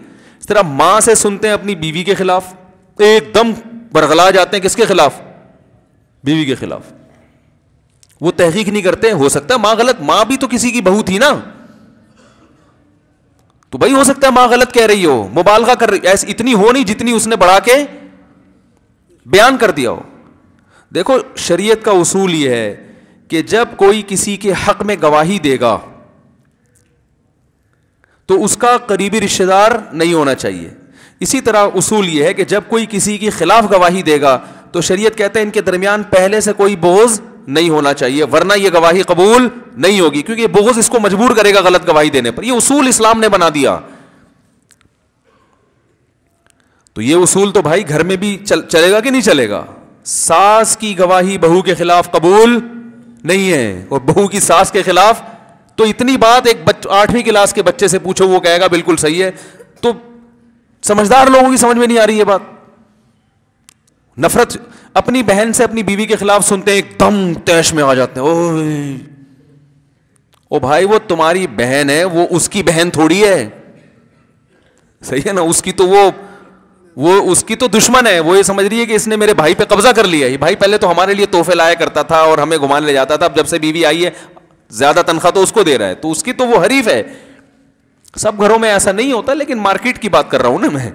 तरह मां से सुनते हैं अपनी बीवी के खिलाफ एकदम बरगला जाते हैं किसके खिलाफ बीवी के खिलाफ वो तहकीक नहीं करते हो सकता मां गलत मां भी तो किसी की बहू थी ना तो भाई हो सकता है मां गलत कह रही हो मुबालगा कर रही ऐसी इतनी हो नहीं जितनी उसने बढ़ा के बयान कर दिया हो देखो शरीयत का उसूल यह है कि जब कोई किसी के हक में गवाही देगा तो उसका करीबी रिश्तेदार नहीं होना चाहिए इसी तरह उसूल यह है कि जब कोई किसी के खिलाफ गवाही देगा तो शरीयत कहते हैं इनके दरमियान पहले से कोई बोझ नहीं होना चाहिए वरना यह गवाही कबूल नहीं होगी क्योंकि बोझ इसको मजबूर करेगा गलत गवाही देने पर यह उसूल इस्लाम ने बना दिया तो यह उसूल तो भाई घर में भी चल, चलेगा कि नहीं चलेगा सास की गवाही बहू के खिलाफ कबूल नहीं है और बहू की सास के खिलाफ तो इतनी बात एक आठवीं क्लास के बच्चे से पूछो वो कहेगा बिल्कुल सही है तो समझदार लोगों की समझ में नहीं आ रही ये बात नफरत अपनी बहन से अपनी बीवी के खिलाफ सुनते हैं एकदम तैश में आ जाते हैं ओ ओ भाई वो तुम्हारी बहन है वो उसकी बहन थोड़ी है सही है ना उसकी तो वो वो उसकी तो दुश्मन है वो ये समझ रही है कि इसने मेरे भाई पे कब्जा कर लिया है भाई पहले तो हमारे लिए तोहफे लाया करता था और हमें घुमाने ले जाता था अब जब से बीवी आई है ज्यादा तनख्वाह तो उसको दे रहा है तो उसकी तो वो हरीफ है सब घरों में ऐसा नहीं होता लेकिन मार्केट की बात कर रहा हूं ना मैं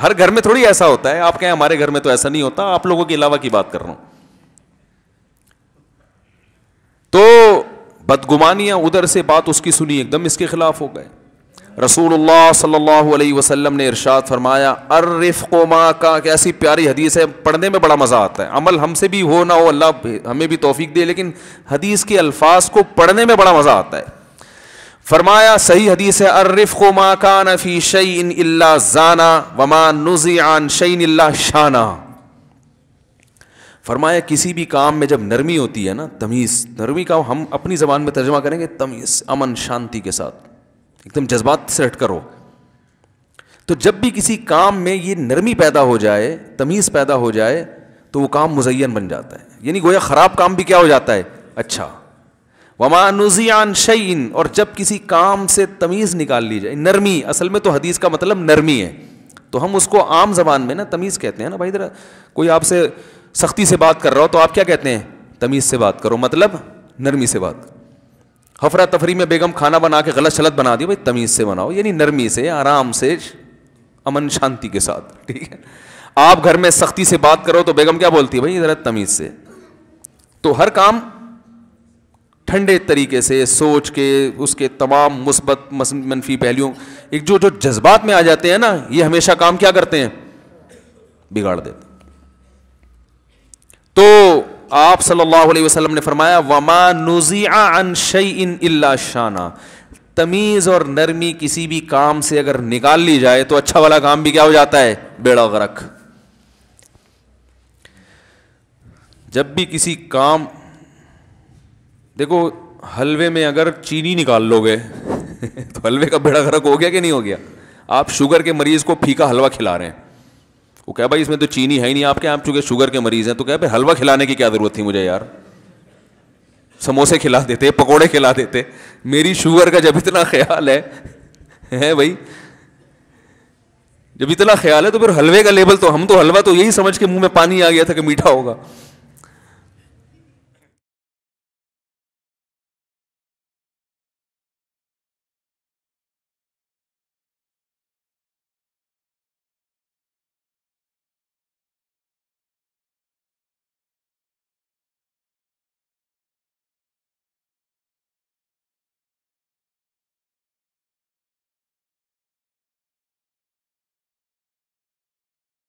हर घर में थोड़ी ऐसा होता है आप कहें हमारे घर में तो ऐसा नहीं होता आप लोगों के अलावा की बात कर रहा हूं तो बदगुमानियां उधर से बात उसकी सुनी एकदम इसके खिलाफ हो गए रसूल सल्लल्लाहु अलैहि वसल्लम ने इरशाद फरमाया अर्रफ़ माँ का कैसी प्यारी हदीस है पढ़ने में बड़ा मज़ा आता है अमल हमसे भी हो ना हो अल्लाह हमें भी तोफ़ी दे लेकिन हदीस के अल्फाज को पढ़ने में बड़ा मज़ा आता है फरमाया सही हदीस है अर्रफ़ माँ का नफ़ी शई इन जाना वमा नुज़ियान शईन शाना फरमाया किसी भी काम में जब नरमी होती है ना तमीज़ नरमी का हम अपनी ज़बान में तर्जमा करेंगे तमीज़ अमन शांति के साथ एकदम जज्बात से हटकर हो तो जब भी किसी काम में ये नरमी पैदा हो जाए तमीज़ पैदा हो जाए तो वो काम मुजैन बन जाता है यानी गोया ख़राब काम भी क्या हो जाता है अच्छा वमानुजियान शईन और जब किसी काम से तमीज़ निकाल ली जाए नरमी असल में तो हदीस का मतलब नरमी है तो हम उसको आम जबान में ना तमीज़ कहते हैं ना भाई ज़रा कोई आपसे सख्ती से बात कर रहा हो तो आप क्या कहते हैं तमीज़ से बात करो मतलब नरमी से बात करो हफरा तफरी में बेगम खाना बना के गलत शलत बना दी भाई तमीज़ से बनाओ यानी नरमी से आराम से अमन शांति के साथ ठीक है आप घर में सख्ती से बात करो तो बेगम क्या बोलती है भाई ज़रा तमीज़ से तो हर काम ठंडे तरीके से सोच के उसके तमाम मुस्बत मनफी पहलुओं एक जो जो जज्बात में आ जाते हैं ना ये हमेशा काम क्या करते हैं बिगाड़ देते तो आप सल्लल्लाहु अलैहि वसल्लम ने फरमाया वमा नुजिया अन इन इल्ला शाना तमीज़ और नरमी किसी भी काम से अगर निकाल ली जाए तो अच्छा वाला काम भी क्या हो जाता है बेड़ा गरक जब भी किसी काम देखो हलवे में अगर चीनी निकाल लोगे तो हलवे का बेड़ा गरक हो गया कि नहीं हो गया आप शुगर के मरीज़ को फीका हलवा खिला रहे हैं वो कह भाई इसमें तो चीनी है ही नहीं आपके आप चूंकि शुगर के मरीज हैं तो कह भाई हलवा खिलाने की क्या ज़रूरत थी मुझे यार समोसे खिला देते पकोड़े खिला देते मेरी शुगर का जब इतना ख्याल है है भाई जब इतना ख्याल है तो फिर हलवे का लेबल तो हम तो हलवा तो यही समझ के मुंह में पानी आ गया था कि मीठा होगा